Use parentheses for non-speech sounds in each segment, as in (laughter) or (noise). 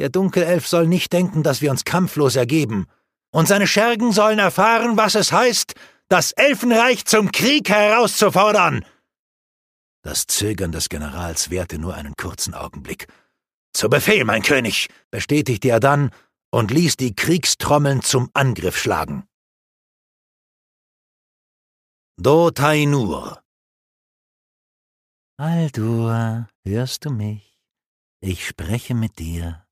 Der Dunkelelf soll nicht denken, dass wir uns kampflos ergeben. Und seine Schergen sollen erfahren, was es heißt, das Elfenreich zum Krieg herauszufordern. Das Zögern des Generals währte nur einen kurzen Augenblick. Zu Befehl, mein König, bestätigte er dann und ließ die Kriegstrommeln zum Angriff schlagen. Do Tainur Aldur, hörst du mich? Ich spreche mit dir.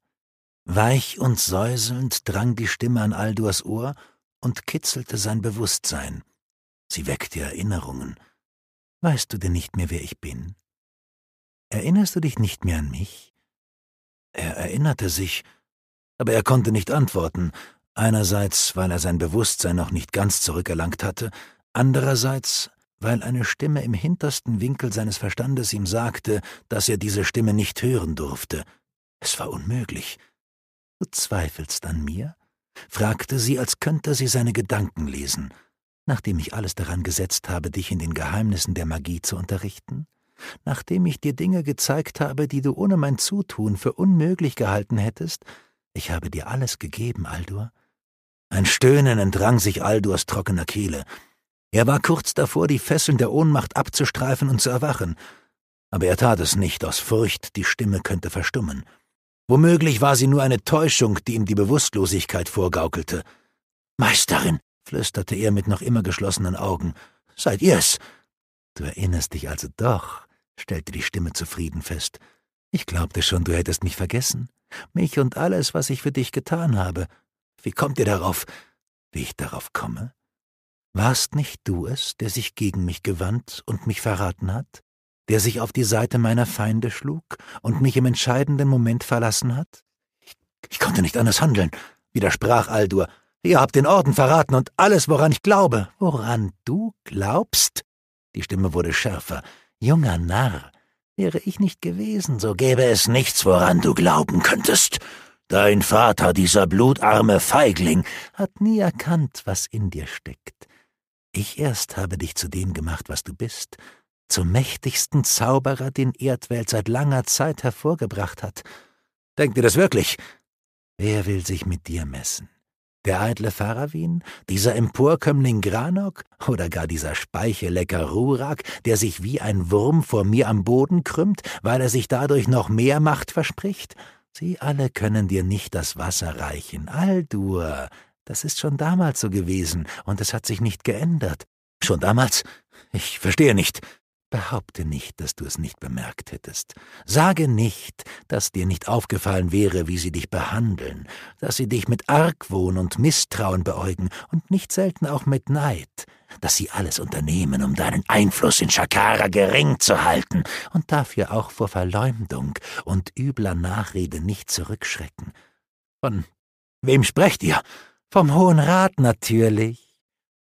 Weich und säuselnd drang die Stimme an Aldurs Ohr und kitzelte sein Bewusstsein. Sie weckte Erinnerungen. Weißt du denn nicht mehr, wer ich bin? Erinnerst du dich nicht mehr an mich? Er erinnerte sich, aber er konnte nicht antworten, einerseits, weil er sein Bewusstsein noch nicht ganz zurückerlangt hatte, andererseits, weil eine Stimme im hintersten Winkel seines Verstandes ihm sagte, dass er diese Stimme nicht hören durfte. Es war unmöglich. Du zweifelst an mir? fragte sie, als könnte sie seine Gedanken lesen, nachdem ich alles daran gesetzt habe, dich in den Geheimnissen der Magie zu unterrichten, nachdem ich dir Dinge gezeigt habe, die du ohne mein Zutun für unmöglich gehalten hättest, ich habe dir alles gegeben, Aldur. Ein Stöhnen entrang sich Aldurs trockener Kehle. Er war kurz davor, die Fesseln der Ohnmacht abzustreifen und zu erwachen, aber er tat es nicht aus Furcht, die Stimme könnte verstummen. Womöglich war sie nur eine Täuschung, die ihm die Bewusstlosigkeit vorgaukelte. Meisterin, flüsterte er mit noch immer geschlossenen Augen, seid ihr's? Du erinnerst dich also doch, stellte die Stimme zufrieden fest. Ich glaubte schon, du hättest mich vergessen. Mich und alles, was ich für dich getan habe. Wie kommt ihr darauf? Wie ich darauf komme? Warst nicht du es, der sich gegen mich gewandt und mich verraten hat? der sich auf die Seite meiner Feinde schlug und mich im entscheidenden Moment verlassen hat? Ich, ich konnte nicht anders handeln, widersprach Aldur. Ihr habt den Orden verraten und alles, woran ich glaube. Woran du glaubst? Die Stimme wurde schärfer. Junger Narr, wäre ich nicht gewesen, so gäbe es nichts, woran du glauben könntest. Dein Vater, dieser blutarme Feigling, hat nie erkannt, was in dir steckt. Ich erst habe dich zu dem gemacht, was du bist, zum mächtigsten Zauberer, den Erdwelt seit langer Zeit hervorgebracht hat. Denkt ihr das wirklich? Wer will sich mit dir messen? Der eitle Farawin, dieser Emporkömmling Granok oder gar dieser Speichelecker Rurak, der sich wie ein Wurm vor mir am Boden krümmt, weil er sich dadurch noch mehr Macht verspricht? Sie alle können dir nicht das Wasser reichen. Aldur, das ist schon damals so gewesen und es hat sich nicht geändert. Schon damals? Ich verstehe nicht. Behaupte nicht, dass du es nicht bemerkt hättest. Sage nicht, dass dir nicht aufgefallen wäre, wie sie dich behandeln, dass sie dich mit Argwohn und Misstrauen beäugen und nicht selten auch mit Neid, dass sie alles unternehmen, um deinen Einfluss in Shakara gering zu halten und dafür auch vor Verleumdung und übler Nachrede nicht zurückschrecken. Von wem sprecht ihr? Vom Hohen Rat natürlich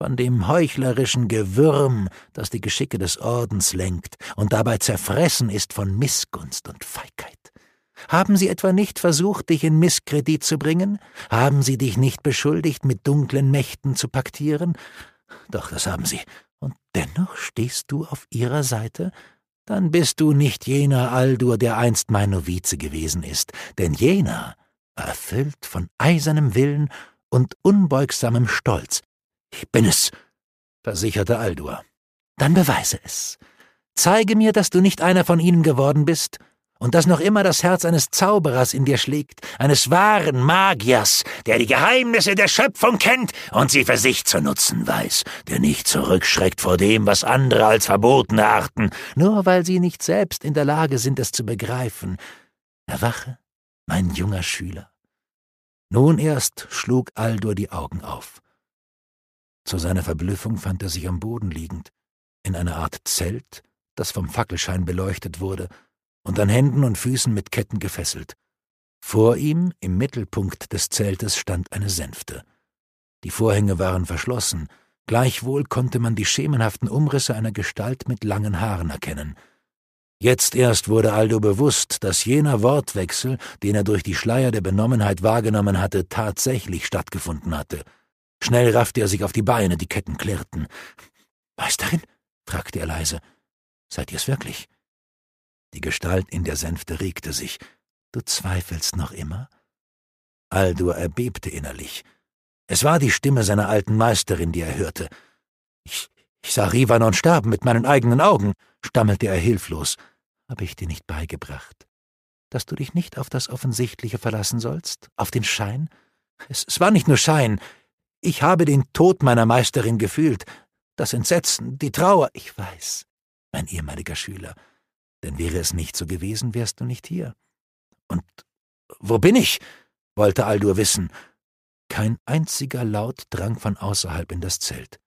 von dem heuchlerischen Gewürm, das die Geschicke des Ordens lenkt und dabei zerfressen ist von Missgunst und Feigheit. Haben sie etwa nicht versucht, dich in Misskredit zu bringen? Haben sie dich nicht beschuldigt, mit dunklen Mächten zu paktieren? Doch, das haben sie. Und dennoch stehst du auf ihrer Seite? Dann bist du nicht jener Aldur, der einst mein Novize gewesen ist, denn jener, erfüllt von eisernem Willen und unbeugsamem Stolz, ich bin es, versicherte Aldur. Dann beweise es. Zeige mir, dass du nicht einer von ihnen geworden bist und dass noch immer das Herz eines Zauberers in dir schlägt, eines wahren Magiers, der die Geheimnisse der Schöpfung kennt und sie für sich zu nutzen weiß, der nicht zurückschreckt vor dem, was andere als verboten achten, nur weil sie nicht selbst in der Lage sind, es zu begreifen. Erwache, mein junger Schüler. Nun erst schlug Aldur die Augen auf. Zu seiner Verblüffung fand er sich am Boden liegend, in einer Art Zelt, das vom Fackelschein beleuchtet wurde, und an Händen und Füßen mit Ketten gefesselt. Vor ihm, im Mittelpunkt des Zeltes, stand eine Sänfte. Die Vorhänge waren verschlossen, gleichwohl konnte man die schemenhaften Umrisse einer Gestalt mit langen Haaren erkennen. Jetzt erst wurde Aldo bewusst, dass jener Wortwechsel, den er durch die Schleier der Benommenheit wahrgenommen hatte, tatsächlich stattgefunden hatte – Schnell raffte er sich auf die Beine, die Ketten klirrten. Meisterin? fragte er leise. Seid ihr's wirklich? Die Gestalt in der Sänfte regte sich. Du zweifelst noch immer? Aldur erbebte innerlich. Es war die Stimme seiner alten Meisterin, die er hörte. Ich, ich sah Rivanon sterben mit meinen eigenen Augen, stammelte er hilflos. Habe ich dir nicht beigebracht, dass du dich nicht auf das Offensichtliche verlassen sollst, auf den Schein? Es, es war nicht nur Schein, ich habe den Tod meiner Meisterin gefühlt, das Entsetzen, die Trauer, ich weiß, mein ehemaliger Schüler. Denn wäre es nicht so gewesen, wärst du nicht hier. Und wo bin ich? wollte Aldur wissen. Kein einziger Laut drang von außerhalb in das Zelt.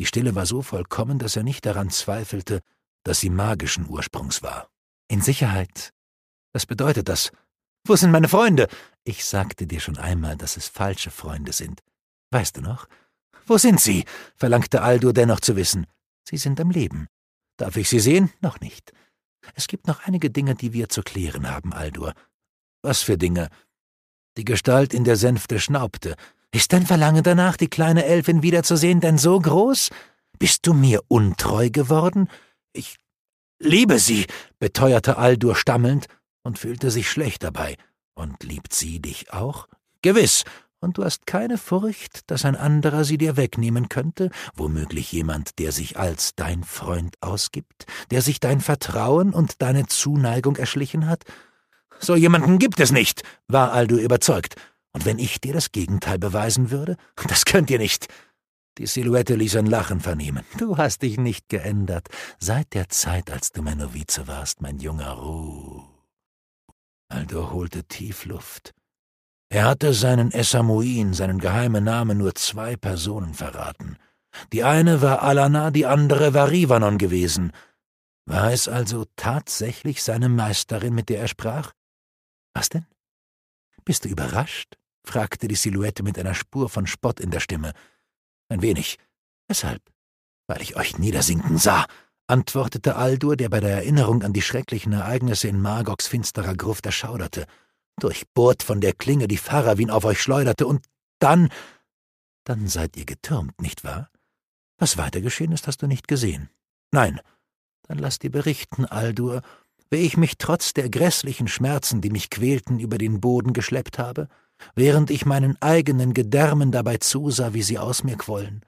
Die Stille war so vollkommen, dass er nicht daran zweifelte, dass sie magischen Ursprungs war. In Sicherheit. Was bedeutet das? Wo sind meine Freunde? Ich sagte dir schon einmal, dass es falsche Freunde sind. Weißt du noch? Wo sind Sie? verlangte Aldur dennoch zu wissen. Sie sind am Leben. Darf ich Sie sehen? Noch nicht. Es gibt noch einige Dinge, die wir zu klären haben, Aldur. Was für Dinge? Die Gestalt in der Sänfte schnaubte. Ist dein Verlangen danach, die kleine Elfin wiederzusehen, denn so groß? Bist du mir untreu geworden? Ich liebe sie, beteuerte Aldur stammelnd und fühlte sich schlecht dabei. Und liebt sie dich auch? Gewiss, und du hast keine Furcht, dass ein anderer sie dir wegnehmen könnte, womöglich jemand, der sich als dein Freund ausgibt, der sich dein Vertrauen und deine Zuneigung erschlichen hat? So jemanden gibt es nicht, war Aldo überzeugt. Und wenn ich dir das Gegenteil beweisen würde? Das könnt ihr nicht. Die Silhouette ließ ein Lachen vernehmen. Du hast dich nicht geändert. Seit der Zeit, als du mein Novize warst, mein junger Ruh. Aldo holte tief Luft. Er hatte seinen Essamuin, seinen geheimen Namen, nur zwei Personen verraten. Die eine war Alana, die andere war Rivanon gewesen. War es also tatsächlich seine Meisterin, mit der er sprach? Was denn? Bist du überrascht? fragte die Silhouette mit einer Spur von Spott in der Stimme. Ein wenig. Weshalb? Weil ich euch niedersinken sah, antwortete Aldur, der bei der Erinnerung an die schrecklichen Ereignisse in Margoks finsterer Gruft erschauderte durchbohrt von der Klinge, die Farawin auf euch schleuderte, und dann. Dann seid ihr getürmt, nicht wahr? Was weiter geschehen ist, hast du nicht gesehen. Nein, dann lass dir berichten, Aldur, wie ich mich trotz der grässlichen Schmerzen, die mich quälten, über den Boden geschleppt habe, während ich meinen eigenen Gedärmen dabei zusah, wie sie aus mir quollen.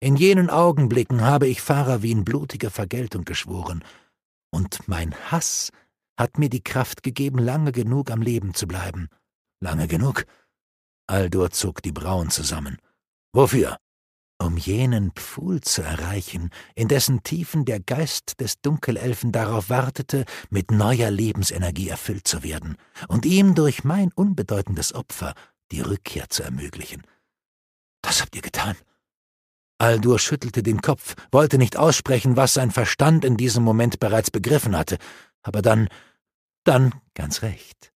In jenen Augenblicken habe ich Farawin blutige Vergeltung geschworen, und mein Hass hat mir die Kraft gegeben, lange genug am Leben zu bleiben. Lange genug? Aldur zog die Brauen zusammen. Wofür? Um jenen Pfuhl zu erreichen, in dessen Tiefen der Geist des Dunkelelfen darauf wartete, mit neuer Lebensenergie erfüllt zu werden und ihm durch mein unbedeutendes Opfer die Rückkehr zu ermöglichen. Das habt ihr getan. Aldur schüttelte den Kopf, wollte nicht aussprechen, was sein Verstand in diesem Moment bereits begriffen hatte. Aber dann, dann ganz recht.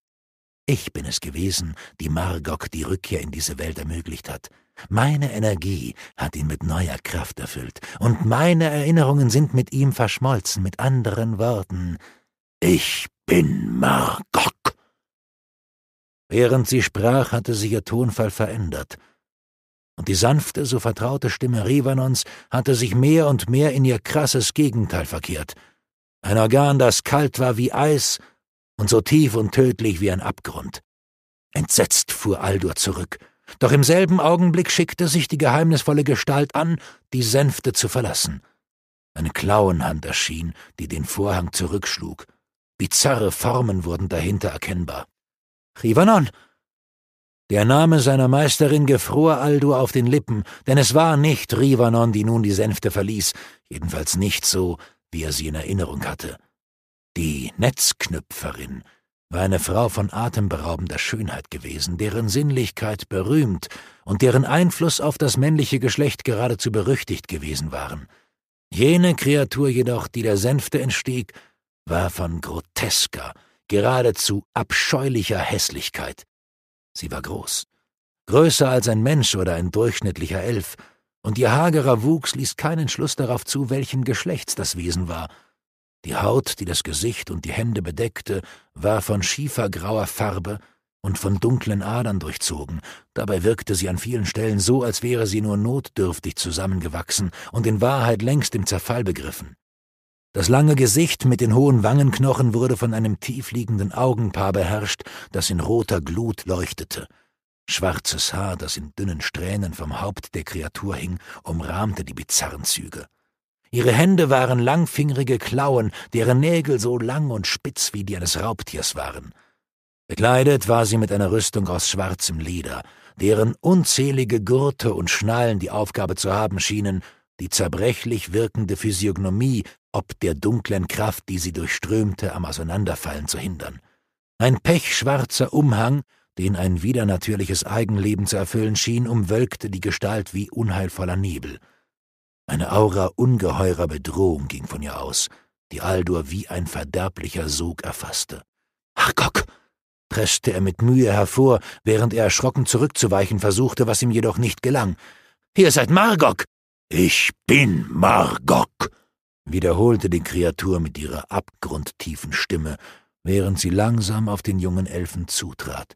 Ich bin es gewesen, die Margok die Rückkehr in diese Welt ermöglicht hat. Meine Energie hat ihn mit neuer Kraft erfüllt, und meine Erinnerungen sind mit ihm verschmolzen, mit anderen Worten. Ich bin Margok. Während sie sprach, hatte sich ihr Tonfall verändert, und die sanfte, so vertraute Stimme Rivanons hatte sich mehr und mehr in ihr krasses Gegenteil verkehrt – ein Organ, das kalt war wie Eis und so tief und tödlich wie ein Abgrund. Entsetzt fuhr Aldur zurück, doch im selben Augenblick schickte sich die geheimnisvolle Gestalt an, die Sänfte zu verlassen. Eine Klauenhand erschien, die den Vorhang zurückschlug. Bizarre Formen wurden dahinter erkennbar. Rivanon! Der Name seiner Meisterin gefror Aldur auf den Lippen, denn es war nicht Rivanon, die nun die Sänfte verließ, jedenfalls nicht so, wie er sie in Erinnerung hatte. Die Netzknüpferin war eine Frau von atemberaubender Schönheit gewesen, deren Sinnlichkeit berühmt und deren Einfluss auf das männliche Geschlecht geradezu berüchtigt gewesen waren. Jene Kreatur jedoch, die der Sänfte entstieg, war von grotesker, geradezu abscheulicher Hässlichkeit. Sie war groß, größer als ein Mensch oder ein durchschnittlicher Elf, und ihr hagerer Wuchs ließ keinen Schluss darauf zu, welchen Geschlechts das Wesen war. Die Haut, die das Gesicht und die Hände bedeckte, war von schiefergrauer Farbe und von dunklen Adern durchzogen. Dabei wirkte sie an vielen Stellen so, als wäre sie nur notdürftig zusammengewachsen und in Wahrheit längst im Zerfall begriffen. Das lange Gesicht mit den hohen Wangenknochen wurde von einem tiefliegenden Augenpaar beherrscht, das in roter Glut leuchtete. Schwarzes Haar, das in dünnen Strähnen vom Haupt der Kreatur hing, umrahmte die bizarren Züge. Ihre Hände waren langfingerige Klauen, deren Nägel so lang und spitz wie die eines Raubtiers waren. Bekleidet war sie mit einer Rüstung aus schwarzem Leder, deren unzählige Gurte und Schnallen die Aufgabe zu haben schienen, die zerbrechlich wirkende Physiognomie ob der dunklen Kraft, die sie durchströmte, am Auseinanderfallen zu hindern. Ein pechschwarzer Umhang, den ein widernatürliches Eigenleben zu erfüllen schien, umwölkte die Gestalt wie unheilvoller Nebel. Eine Aura ungeheurer Bedrohung ging von ihr aus, die Aldur wie ein verderblicher Sog erfasste. Harkok! presste er mit Mühe hervor, während er erschrocken zurückzuweichen versuchte, was ihm jedoch nicht gelang. Ihr seid Margok! Ich bin Margok! wiederholte die Kreatur mit ihrer abgrundtiefen Stimme, während sie langsam auf den jungen Elfen zutrat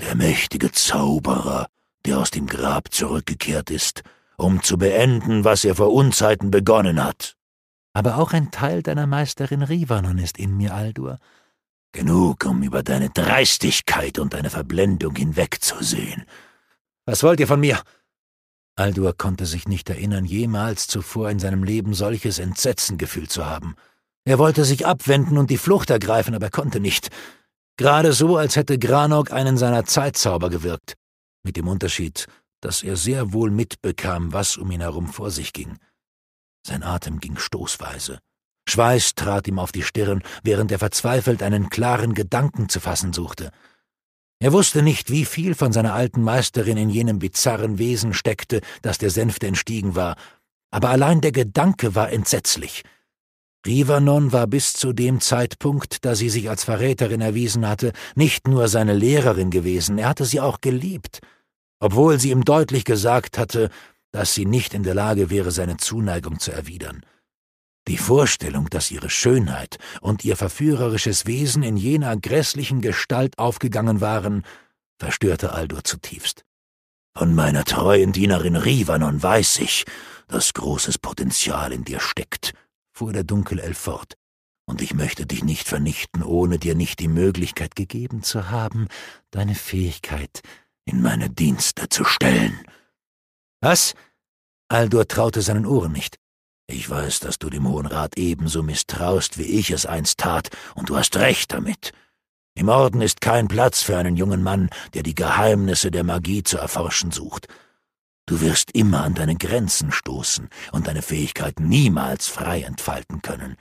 der mächtige Zauberer, der aus dem Grab zurückgekehrt ist, um zu beenden, was er vor Unzeiten begonnen hat. Aber auch ein Teil deiner Meisterin Rivanon ist in mir, Aldur. Genug, um über deine Dreistigkeit und deine Verblendung hinwegzusehen. Was wollt ihr von mir? Aldur konnte sich nicht erinnern, jemals zuvor in seinem Leben solches Entsetzen gefühlt zu haben. Er wollte sich abwenden und die Flucht ergreifen, aber konnte nicht. Gerade so, als hätte Granok einen seiner Zeitzauber gewirkt. Mit dem Unterschied, dass er sehr wohl mitbekam, was um ihn herum vor sich ging. Sein Atem ging stoßweise. Schweiß trat ihm auf die Stirn, während er verzweifelt einen klaren Gedanken zu fassen suchte. Er wusste nicht, wie viel von seiner alten Meisterin in jenem bizarren Wesen steckte, das der Sänfte entstiegen war, aber allein der Gedanke war entsetzlich. Rivanon war bis zu dem Zeitpunkt, da sie sich als Verräterin erwiesen hatte, nicht nur seine Lehrerin gewesen, er hatte sie auch geliebt, obwohl sie ihm deutlich gesagt hatte, dass sie nicht in der Lage wäre, seine Zuneigung zu erwidern. Die Vorstellung, dass ihre Schönheit und ihr verführerisches Wesen in jener grässlichen Gestalt aufgegangen waren, verstörte Aldur zutiefst. Von meiner treuen Dienerin Rivanon weiß ich, dass großes Potenzial in dir steckt, fuhr der Dunkelelf fort, und ich möchte dich nicht vernichten, ohne dir nicht die Möglichkeit gegeben zu haben, deine Fähigkeit in meine Dienste zu stellen. Was? Aldur traute seinen Ohren nicht. Ich weiß, dass du dem Hohen Rat ebenso misstraust, wie ich es einst tat, und du hast recht damit. Im Orden ist kein Platz für einen jungen Mann, der die Geheimnisse der Magie zu erforschen sucht. Du wirst immer an deine Grenzen stoßen und deine Fähigkeit niemals frei entfalten können.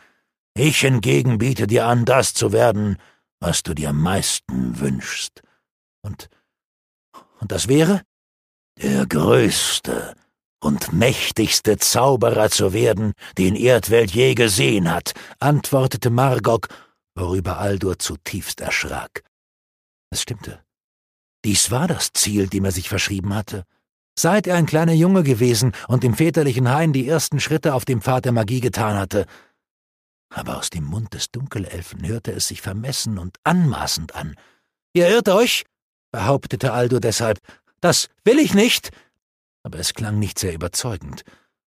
Ich hingegen biete dir an, das zu werden, was du dir am meisten wünschst. Und und das wäre? Der größte und mächtigste Zauberer zu werden, den Erdwelt je gesehen hat, antwortete Margok, worüber Aldur zutiefst erschrak. Es stimmte. Dies war das Ziel, dem er sich verschrieben hatte. Seit er ein kleiner Junge gewesen und im väterlichen Hain die ersten Schritte auf dem Pfad der Magie getan hatte. Aber aus dem Mund des Dunkelelfen hörte es sich vermessen und anmaßend an. Ihr irrt euch, behauptete Aldo deshalb. Das will ich nicht. Aber es klang nicht sehr überzeugend.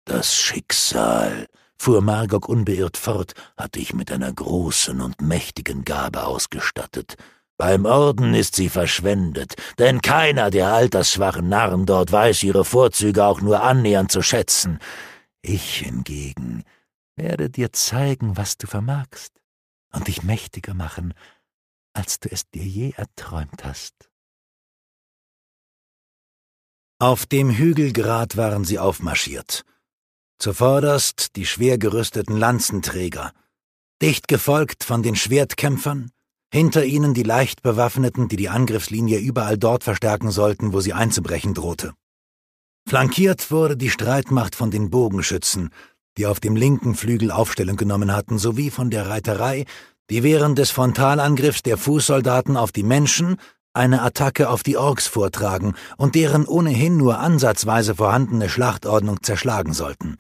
Das Schicksal, fuhr Margok unbeirrt fort, hatte ich mit einer großen und mächtigen Gabe ausgestattet. Beim Orden ist sie verschwendet, denn keiner der altersschwachen Narren dort weiß ihre Vorzüge auch nur annähernd zu schätzen. Ich hingegen werde dir zeigen, was du vermagst, und dich mächtiger machen, als du es dir je erträumt hast. Auf dem Hügelgrat waren sie aufmarschiert. Zuvorderst die schwer gerüsteten Lanzenträger, dicht gefolgt von den Schwertkämpfern, hinter ihnen die leicht bewaffneten, die die Angriffslinie überall dort verstärken sollten, wo sie einzubrechen drohte. Flankiert wurde die Streitmacht von den Bogenschützen, die auf dem linken Flügel Aufstellung genommen hatten, sowie von der Reiterei, die während des Frontalangriffs der Fußsoldaten auf die Menschen eine Attacke auf die Orks vortragen und deren ohnehin nur ansatzweise vorhandene Schlachtordnung zerschlagen sollten.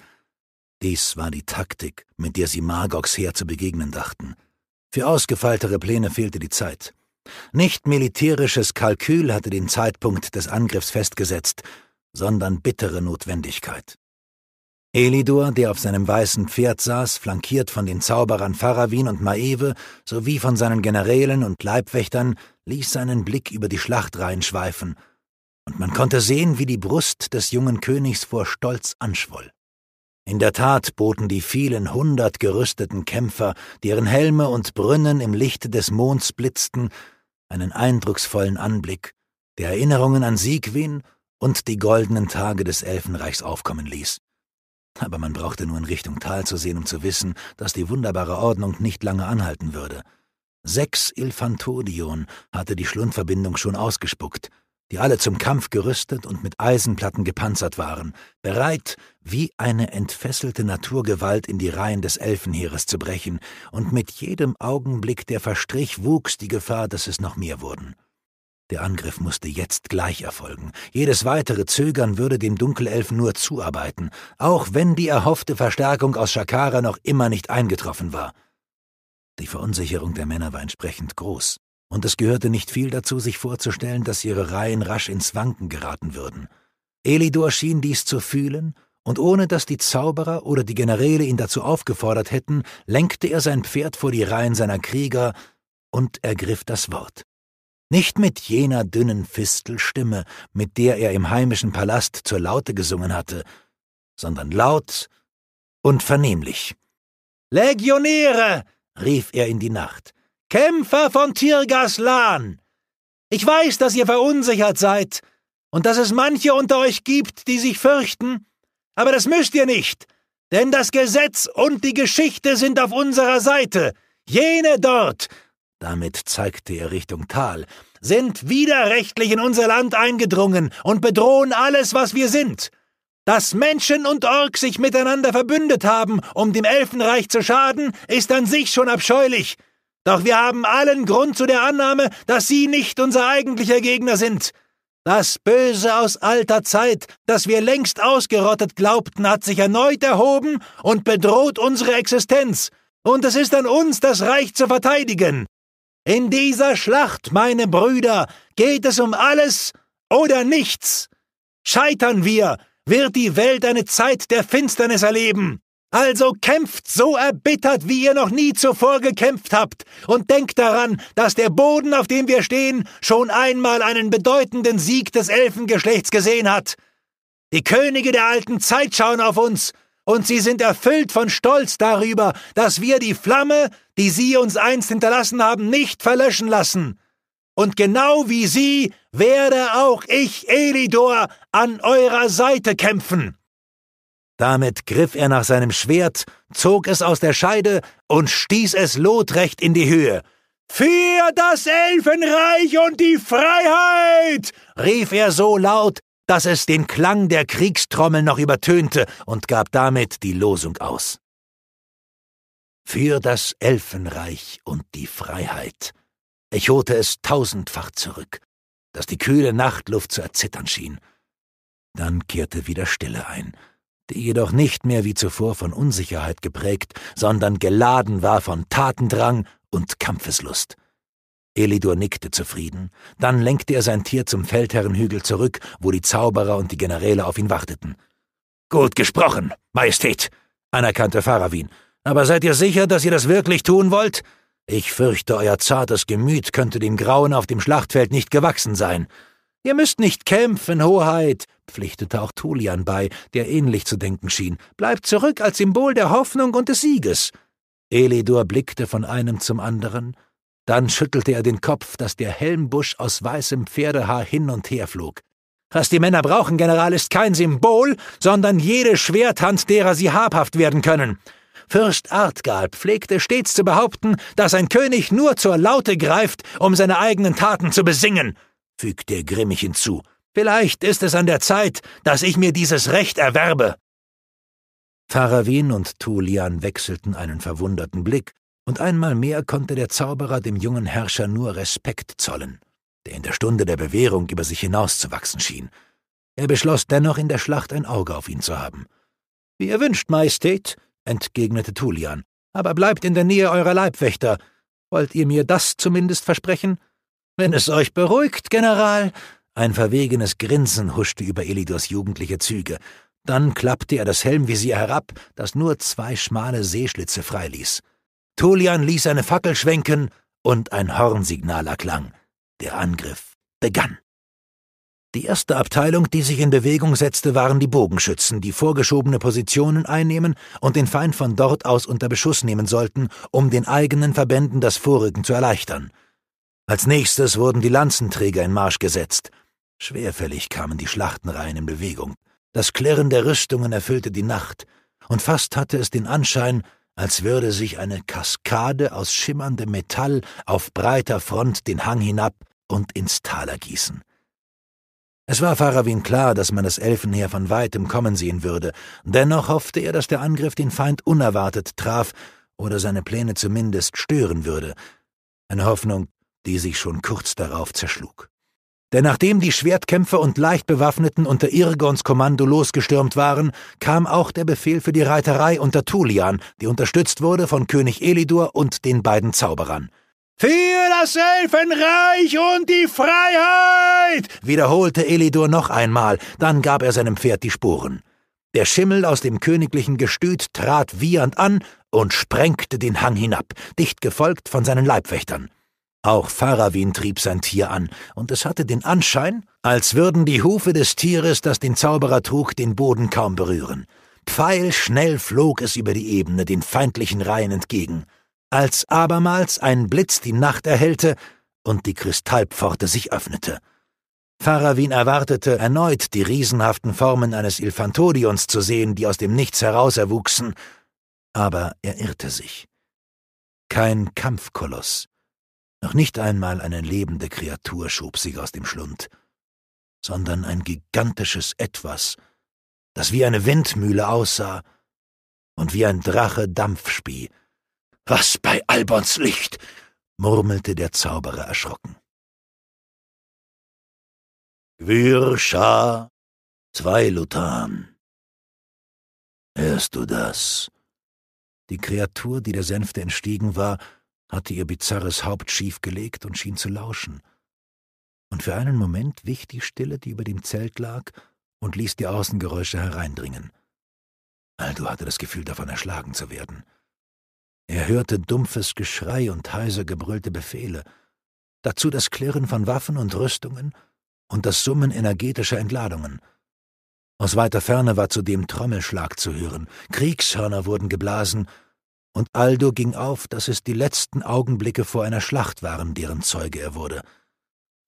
Dies war die Taktik, mit der sie Margoks Heer zu begegnen dachten – für ausgefeiltere Pläne fehlte die Zeit. Nicht militärisches Kalkül hatte den Zeitpunkt des Angriffs festgesetzt, sondern bittere Notwendigkeit. Elidor, der auf seinem weißen Pferd saß, flankiert von den Zauberern Farawin und Maewe sowie von seinen Generälen und Leibwächtern, ließ seinen Blick über die Schlachtreihen schweifen, und man konnte sehen, wie die Brust des jungen Königs vor Stolz anschwoll. In der Tat boten die vielen hundert gerüsteten Kämpfer, deren Helme und Brünnen im Lichte des Monds blitzten, einen eindrucksvollen Anblick, der Erinnerungen an Siegwin und die goldenen Tage des Elfenreichs aufkommen ließ. Aber man brauchte nur in Richtung Tal zu sehen, um zu wissen, dass die wunderbare Ordnung nicht lange anhalten würde. Sechs Ilfantodion hatte die Schlundverbindung schon ausgespuckt, die alle zum Kampf gerüstet und mit Eisenplatten gepanzert waren, bereit, wie eine entfesselte Naturgewalt in die Reihen des Elfenheeres zu brechen, und mit jedem Augenblick, der verstrich, wuchs die Gefahr, dass es noch mehr wurden. Der Angriff musste jetzt gleich erfolgen. Jedes weitere Zögern würde dem Dunkelelfen nur zuarbeiten, auch wenn die erhoffte Verstärkung aus Shakara noch immer nicht eingetroffen war. Die Verunsicherung der Männer war entsprechend groß, und es gehörte nicht viel dazu, sich vorzustellen, dass ihre Reihen rasch ins Wanken geraten würden. Elidor schien dies zu fühlen und ohne dass die Zauberer oder die Generäle ihn dazu aufgefordert hätten, lenkte er sein Pferd vor die Reihen seiner Krieger und ergriff das Wort. Nicht mit jener dünnen Fistelstimme, mit der er im heimischen Palast zur Laute gesungen hatte, sondern laut und vernehmlich. Legionäre! rief er in die Nacht. Kämpfer von Tirgaslan! Ich weiß, dass ihr verunsichert seid und dass es manche unter euch gibt, die sich fürchten, aber das müsst ihr nicht, denn das Gesetz und die Geschichte sind auf unserer Seite. Jene dort, damit zeigte er Richtung Tal, sind widerrechtlich in unser Land eingedrungen und bedrohen alles, was wir sind. Dass Menschen und Ork sich miteinander verbündet haben, um dem Elfenreich zu schaden, ist an sich schon abscheulich. Doch wir haben allen Grund zu der Annahme, dass sie nicht unser eigentlicher Gegner sind. Das Böse aus alter Zeit, das wir längst ausgerottet glaubten, hat sich erneut erhoben und bedroht unsere Existenz, und es ist an uns, das Reich zu verteidigen. In dieser Schlacht, meine Brüder, geht es um alles oder nichts. Scheitern wir, wird die Welt eine Zeit der Finsternis erleben. Also kämpft so erbittert, wie ihr noch nie zuvor gekämpft habt, und denkt daran, dass der Boden, auf dem wir stehen, schon einmal einen bedeutenden Sieg des Elfengeschlechts gesehen hat. Die Könige der alten Zeit schauen auf uns, und sie sind erfüllt von Stolz darüber, dass wir die Flamme, die sie uns einst hinterlassen haben, nicht verlöschen lassen. Und genau wie sie werde auch ich, Elidor, an eurer Seite kämpfen. Damit griff er nach seinem Schwert, zog es aus der Scheide und stieß es lotrecht in die Höhe. Für das Elfenreich und die Freiheit! rief er so laut, dass es den Klang der Kriegstrommeln noch übertönte und gab damit die Losung aus. Für das Elfenreich und die Freiheit echote es tausendfach zurück, dass die kühle Nachtluft zu erzittern schien. Dann kehrte wieder Stille ein die jedoch nicht mehr wie zuvor von Unsicherheit geprägt, sondern geladen war von Tatendrang und Kampfeslust. Elidor nickte zufrieden, dann lenkte er sein Tier zum Feldherrenhügel zurück, wo die Zauberer und die Generäle auf ihn warteten. Gut gesprochen, Majestät, anerkannte Farawin, aber seid ihr sicher, dass ihr das wirklich tun wollt? Ich fürchte, euer zartes Gemüt könnte dem Grauen auf dem Schlachtfeld nicht gewachsen sein. Ihr müsst nicht kämpfen, Hoheit, pflichtete auch Tulian bei, der ähnlich zu denken schien. Bleibt zurück als Symbol der Hoffnung und des Sieges. Elidor blickte von einem zum anderen. Dann schüttelte er den Kopf, dass der Helmbusch aus weißem Pferdehaar hin und her flog. Was die Männer brauchen, General, ist kein Symbol, sondern jede Schwerthand, derer sie habhaft werden können. Fürst Artgal pflegte stets zu behaupten, dass ein König nur zur Laute greift, um seine eigenen Taten zu besingen fügte er grimmig hinzu. Vielleicht ist es an der Zeit, dass ich mir dieses Recht erwerbe. Taravin und Tulian wechselten einen verwunderten Blick, und einmal mehr konnte der Zauberer dem jungen Herrscher nur Respekt zollen, der in der Stunde der Bewährung über sich hinauszuwachsen schien. Er beschloss dennoch, in der Schlacht ein Auge auf ihn zu haben. Wie ihr wünscht, Majestät, entgegnete Tulian, aber bleibt in der Nähe eurer Leibwächter. Wollt ihr mir das zumindest versprechen? Wenn es euch beruhigt, General. Ein verwegenes Grinsen huschte über Elidors jugendliche Züge. Dann klappte er das Helmvisier herab, das nur zwei schmale Seeschlitze freiließ. Tolian ließ eine Fackel schwenken und ein Hornsignal erklang. Der Angriff begann. Die erste Abteilung, die sich in Bewegung setzte, waren die Bogenschützen, die vorgeschobene Positionen einnehmen und den Feind von dort aus unter Beschuss nehmen sollten, um den eigenen Verbänden das Vorrücken zu erleichtern. Als nächstes wurden die Lanzenträger in Marsch gesetzt. Schwerfällig kamen die Schlachtenreihen in Bewegung. Das Klirren der Rüstungen erfüllte die Nacht, und fast hatte es den Anschein, als würde sich eine Kaskade aus schimmerndem Metall auf breiter Front den Hang hinab und ins Tal ergießen. Es war Farawin klar, dass man das Elfenheer von weitem kommen sehen würde, dennoch hoffte er, dass der Angriff den Feind unerwartet traf oder seine Pläne zumindest stören würde, eine Hoffnung, die sich schon kurz darauf zerschlug. Denn nachdem die Schwertkämpfer und Leichtbewaffneten unter Irgons Kommando losgestürmt waren, kam auch der Befehl für die Reiterei unter Tulian, die unterstützt wurde von König Elidur und den beiden Zauberern. Für das Elfenreich und die Freiheit! wiederholte Elidur noch einmal, dann gab er seinem Pferd die Spuren. Der Schimmel aus dem königlichen Gestüt trat wiehernd an und sprengte den Hang hinab, dicht gefolgt von seinen Leibwächtern. Auch Farawin trieb sein Tier an, und es hatte den Anschein, als würden die Hufe des Tieres, das den Zauberer trug, den Boden kaum berühren. Pfeilschnell flog es über die Ebene den feindlichen Reihen entgegen. Als abermals ein Blitz die Nacht erhellte und die Kristallpforte sich öffnete. Farawin erwartete, erneut die riesenhaften Formen eines Ilfantodions zu sehen, die aus dem Nichts heraus erwuchsen, aber er irrte sich. Kein Kampfkoloss, noch nicht einmal eine lebende Kreatur schob sich aus dem Schlund, sondern ein gigantisches Etwas, das wie eine Windmühle aussah und wie ein Drache Dampf spie. Was bei Albons Licht! murmelte der Zauberer erschrocken. Gwir zwei Zweilutan. Hörst du das? Die Kreatur, die der Sänfte entstiegen war, hatte ihr bizarres Haupt schiefgelegt und schien zu lauschen. Und für einen Moment wich die Stille, die über dem Zelt lag, und ließ die Außengeräusche hereindringen. Aldo hatte das Gefühl, davon erschlagen zu werden. Er hörte dumpfes Geschrei und heiser gebrüllte Befehle, dazu das Klirren von Waffen und Rüstungen und das Summen energetischer Entladungen. Aus weiter Ferne war zudem Trommelschlag zu hören, Kriegshörner wurden geblasen und Aldo ging auf, dass es die letzten Augenblicke vor einer Schlacht waren, deren Zeuge er wurde.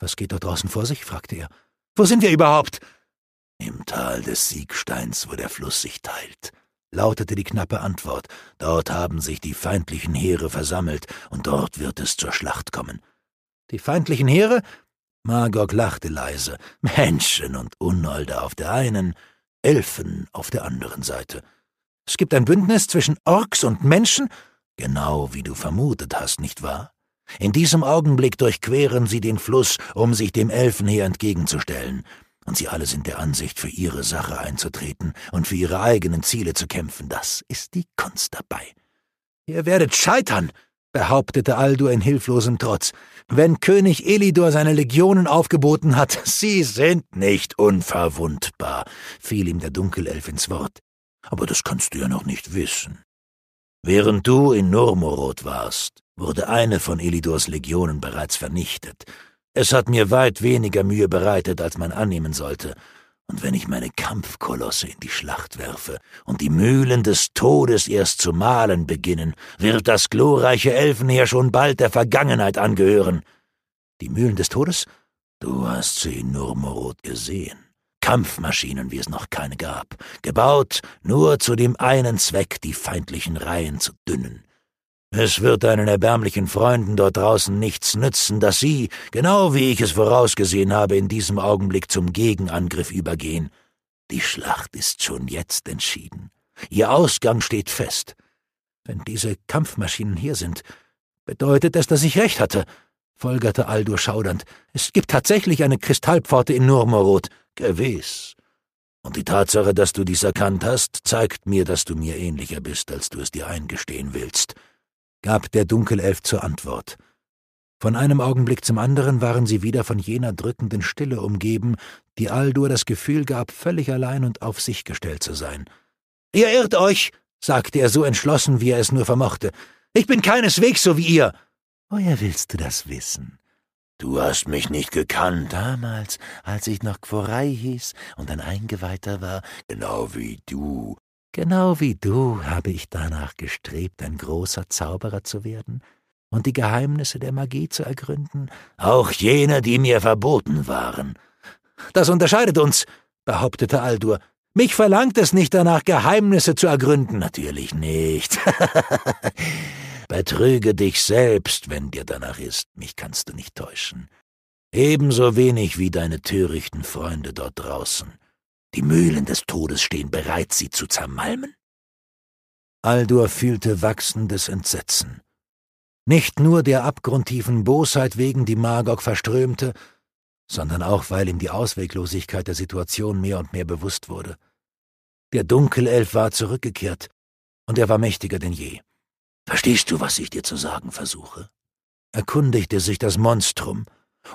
Was geht dort draußen vor sich? fragte er. Wo sind wir überhaupt? Im Tal des Siegsteins, wo der Fluss sich teilt, lautete die knappe Antwort. Dort haben sich die feindlichen Heere versammelt, und dort wird es zur Schlacht kommen. Die feindlichen Heere? Magog lachte leise. Menschen und Unolde auf der einen, Elfen auf der anderen Seite. Es gibt ein Bündnis zwischen Orks und Menschen, genau wie du vermutet hast, nicht wahr? In diesem Augenblick durchqueren sie den Fluss, um sich dem Elfenheer entgegenzustellen, und sie alle sind der Ansicht, für ihre Sache einzutreten und für ihre eigenen Ziele zu kämpfen. Das ist die Kunst dabei. Ihr werdet scheitern, behauptete Aldur in hilflosem Trotz, wenn König Elidor seine Legionen aufgeboten hat. (laughs) Sie sind nicht unverwundbar, fiel ihm der Dunkelelf ins Wort aber das kannst du ja noch nicht wissen. Während du in Nurmorod warst, wurde eine von Elidors Legionen bereits vernichtet. Es hat mir weit weniger Mühe bereitet, als man annehmen sollte. Und wenn ich meine Kampfkolosse in die Schlacht werfe und die Mühlen des Todes erst zu malen beginnen, wird das glorreiche Elfenheer schon bald der Vergangenheit angehören. Die Mühlen des Todes? Du hast sie in Nurmorod gesehen. Kampfmaschinen, wie es noch keine gab, gebaut nur zu dem einen Zweck, die feindlichen Reihen zu dünnen. Es wird deinen erbärmlichen Freunden dort draußen nichts nützen, dass sie, genau wie ich es vorausgesehen habe, in diesem Augenblick zum Gegenangriff übergehen. Die Schlacht ist schon jetzt entschieden. Ihr Ausgang steht fest. Wenn diese Kampfmaschinen hier sind, bedeutet es, dass ich recht hatte, folgerte Aldur schaudernd. Es gibt tatsächlich eine Kristallpforte in Nurmorod gewiss. Und die Tatsache, dass du dies erkannt hast, zeigt mir, dass du mir ähnlicher bist, als du es dir eingestehen willst, gab der Dunkelelf zur Antwort. Von einem Augenblick zum anderen waren sie wieder von jener drückenden Stille umgeben, die Aldur das Gefühl gab, völlig allein und auf sich gestellt zu sein. Ihr irrt euch, sagte er so entschlossen, wie er es nur vermochte. Ich bin keineswegs so wie ihr. Woher willst du das wissen? Du hast mich nicht gekannt. Damals, als ich noch Quorei hieß und ein Eingeweihter war, genau wie du. Genau wie du habe ich danach gestrebt, ein großer Zauberer zu werden und die Geheimnisse der Magie zu ergründen, auch jene, die mir verboten waren. Das unterscheidet uns, behauptete Aldur. Mich verlangt es nicht danach, Geheimnisse zu ergründen. Natürlich nicht. (laughs) Betrüge dich selbst, wenn dir danach ist, mich kannst du nicht täuschen. Ebenso wenig wie deine törichten Freunde dort draußen. Die Mühlen des Todes stehen bereit, sie zu zermalmen? Aldur fühlte wachsendes Entsetzen. Nicht nur der abgrundtiefen Bosheit wegen, die Magog verströmte, sondern auch, weil ihm die Ausweglosigkeit der Situation mehr und mehr bewusst wurde. Der Dunkelelf war zurückgekehrt, und er war mächtiger denn je. Verstehst du, was ich dir zu sagen versuche? erkundigte sich das Monstrum,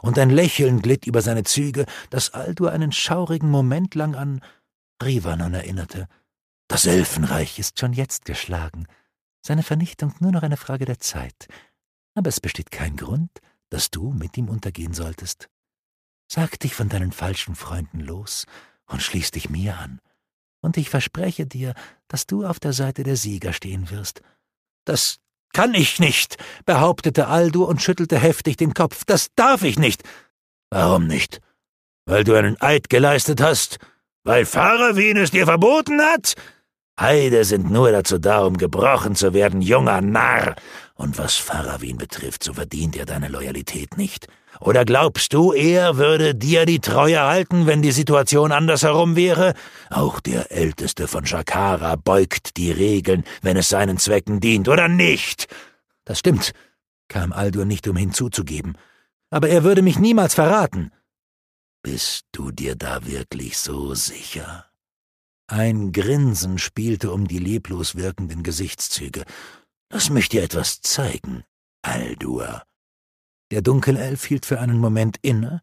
und ein Lächeln glitt über seine Züge, das Aldur einen schaurigen Moment lang an Rivanon erinnerte. Das Elfenreich ist schon jetzt geschlagen, seine Vernichtung nur noch eine Frage der Zeit, aber es besteht kein Grund, dass du mit ihm untergehen solltest. Sag dich von deinen falschen Freunden los und schließ dich mir an, und ich verspreche dir, dass du auf der Seite der Sieger stehen wirst, das kann ich nicht, behauptete Aldo und schüttelte heftig den Kopf. Das darf ich nicht. Warum nicht? Weil du einen Eid geleistet hast? Weil Fahrer es dir verboten hat? Heide sind nur dazu da, um gebrochen zu werden, junger Narr. Und was Farawin betrifft, so verdient er deine Loyalität nicht. Oder glaubst du, er würde dir die Treue halten, wenn die Situation andersherum wäre? Auch der Älteste von Shakara beugt die Regeln, wenn es seinen Zwecken dient, oder nicht? Das stimmt, kam Aldur nicht um hinzuzugeben. Aber er würde mich niemals verraten. Bist du dir da wirklich so sicher? Ein Grinsen spielte um die leblos wirkenden Gesichtszüge. Lass mich dir etwas zeigen, Aldur. Der Dunkelelf hielt für einen Moment inne,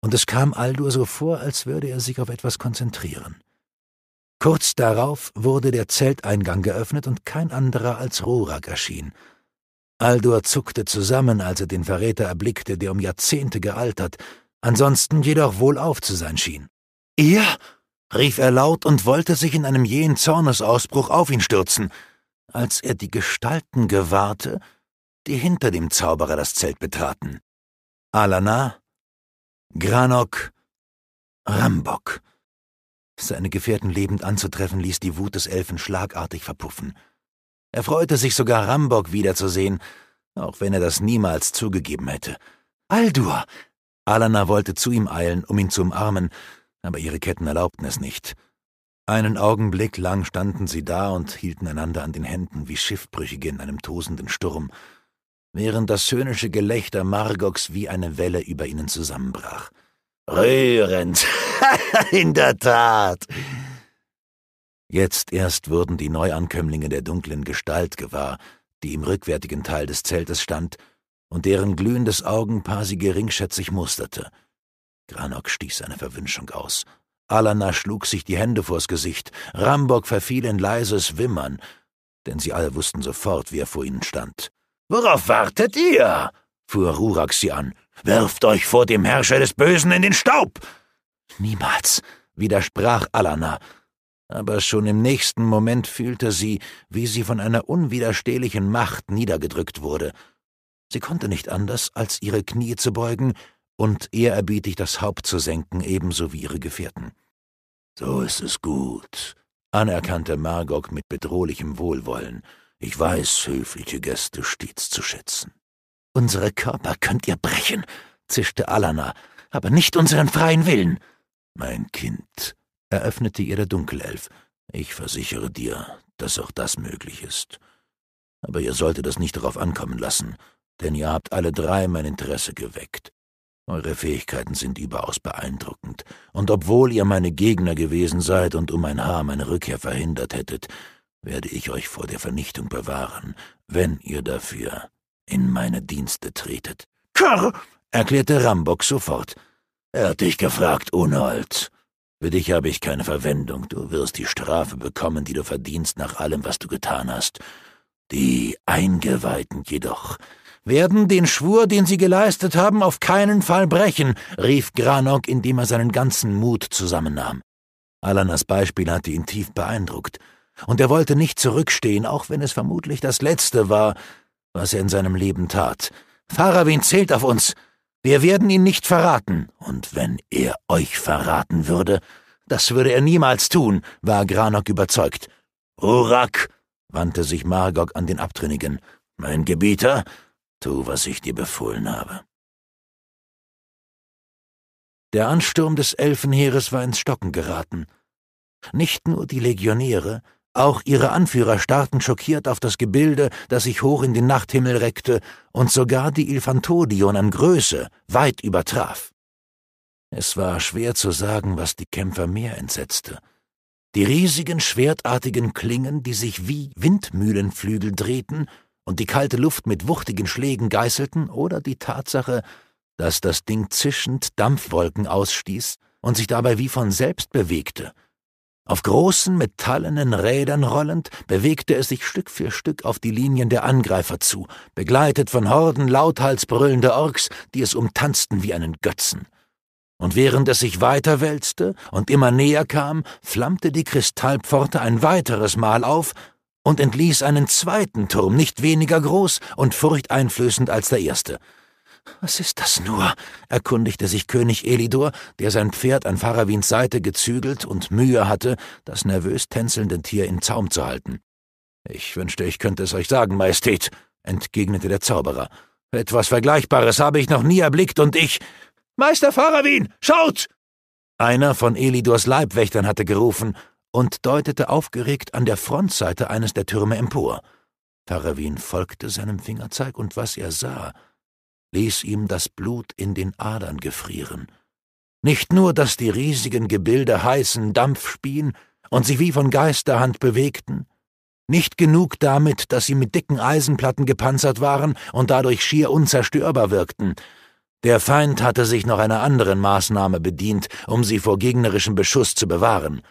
und es kam Aldur so vor, als würde er sich auf etwas konzentrieren. Kurz darauf wurde der Zelteingang geöffnet und kein anderer als Rorak erschien. Aldur zuckte zusammen, als er den Verräter erblickte, der um Jahrzehnte gealtert, ansonsten jedoch wohlauf zu sein schien. Ihr? rief er laut und wollte sich in einem jähen Zornesausbruch auf ihn stürzen. Als er die Gestalten gewahrte, die hinter dem Zauberer das Zelt betraten. Alana, Granok, Rambok. Seine Gefährten lebend anzutreffen, ließ die Wut des Elfen schlagartig verpuffen. Er freute sich sogar, Rambok wiederzusehen, auch wenn er das niemals zugegeben hätte. Aldur! Alana wollte zu ihm eilen, um ihn zu umarmen, aber ihre Ketten erlaubten es nicht. Einen Augenblick lang standen sie da und hielten einander an den Händen wie Schiffbrüchige in einem tosenden Sturm, während das höhnische Gelächter Margoks wie eine Welle über ihnen zusammenbrach. Rührend. (laughs) In der Tat. Jetzt erst wurden die Neuankömmlinge der dunklen Gestalt gewahr, die im rückwärtigen Teil des Zeltes stand und deren glühendes Augenpaar sie geringschätzig musterte. Granok stieß seine Verwünschung aus. Alana schlug sich die Hände vors Gesicht, Rambok verfiel in leises Wimmern, denn sie alle wussten sofort, wer vor ihnen stand. Worauf wartet ihr? fuhr Rurak sie an. Werft euch vor dem Herrscher des Bösen in den Staub! Niemals, widersprach Alana. Aber schon im nächsten Moment fühlte sie, wie sie von einer unwiderstehlichen Macht niedergedrückt wurde. Sie konnte nicht anders, als ihre Knie zu beugen und ehrerbietig das Haupt zu senken, ebenso wie ihre Gefährten. So ist es gut, anerkannte Margok mit bedrohlichem Wohlwollen. Ich weiß, höfliche Gäste stets zu schätzen. Unsere Körper könnt ihr brechen, zischte Alana, aber nicht unseren freien Willen. Mein Kind, eröffnete ihr der Dunkelelf, ich versichere dir, dass auch das möglich ist. Aber ihr solltet das nicht darauf ankommen lassen, denn ihr habt alle drei mein Interesse geweckt. Eure Fähigkeiten sind überaus beeindruckend, und obwohl ihr meine Gegner gewesen seid und um ein Haar meine Rückkehr verhindert hättet, werde ich euch vor der Vernichtung bewahren, wenn ihr dafür in meine Dienste tretet. Karr, erklärte Rambock sofort. Er hat dich gefragt, Unhold. Für dich habe ich keine Verwendung. Du wirst die Strafe bekommen, die du verdienst nach allem, was du getan hast. Die Eingeweihten jedoch werden den Schwur, den sie geleistet haben, auf keinen Fall brechen, rief Granok, indem er seinen ganzen Mut zusammennahm. Alanas Beispiel hatte ihn tief beeindruckt und er wollte nicht zurückstehen, auch wenn es vermutlich das Letzte war, was er in seinem Leben tat. Farawin zählt auf uns. Wir werden ihn nicht verraten. Und wenn er euch verraten würde, das würde er niemals tun, war Granok überzeugt. Urak, wandte sich Margok an den Abtrünnigen. Mein Gebieter, tu, was ich dir befohlen habe. Der Ansturm des Elfenheeres war ins Stocken geraten. Nicht nur die Legionäre, auch ihre Anführer starrten schockiert auf das Gebilde, das sich hoch in den Nachthimmel reckte und sogar die Ilfantodion an Größe weit übertraf. Es war schwer zu sagen, was die Kämpfer mehr entsetzte. Die riesigen, schwertartigen Klingen, die sich wie Windmühlenflügel drehten und die kalte Luft mit wuchtigen Schlägen geißelten, oder die Tatsache, dass das Ding zischend Dampfwolken ausstieß und sich dabei wie von selbst bewegte – auf großen metallenen Rädern rollend, bewegte es sich Stück für Stück auf die Linien der Angreifer zu, begleitet von Horden lauthals brüllender Orks, die es umtanzten wie einen Götzen. Und während es sich weiter wälzte und immer näher kam, flammte die Kristallpforte ein weiteres Mal auf und entließ einen zweiten Turm, nicht weniger groß und furchteinflößend als der erste – was ist das nur? erkundigte sich König Elidor, der sein Pferd an Farawins Seite gezügelt und Mühe hatte, das nervös tänzelnde Tier im Zaum zu halten. Ich wünschte, ich könnte es euch sagen, Majestät, entgegnete der Zauberer. Etwas Vergleichbares habe ich noch nie erblickt und ich. Meister Farawin, schaut! Einer von Elidors Leibwächtern hatte gerufen und deutete aufgeregt an der Frontseite eines der Türme empor. Farawin folgte seinem Fingerzeig und was er sah, ließ ihm das Blut in den Adern gefrieren. Nicht nur, dass die riesigen Gebilde heißen Dampf spien und sich wie von Geisterhand bewegten, nicht genug damit, dass sie mit dicken Eisenplatten gepanzert waren und dadurch schier unzerstörbar wirkten, der Feind hatte sich noch einer anderen Maßnahme bedient, um sie vor gegnerischem Beschuss zu bewahren.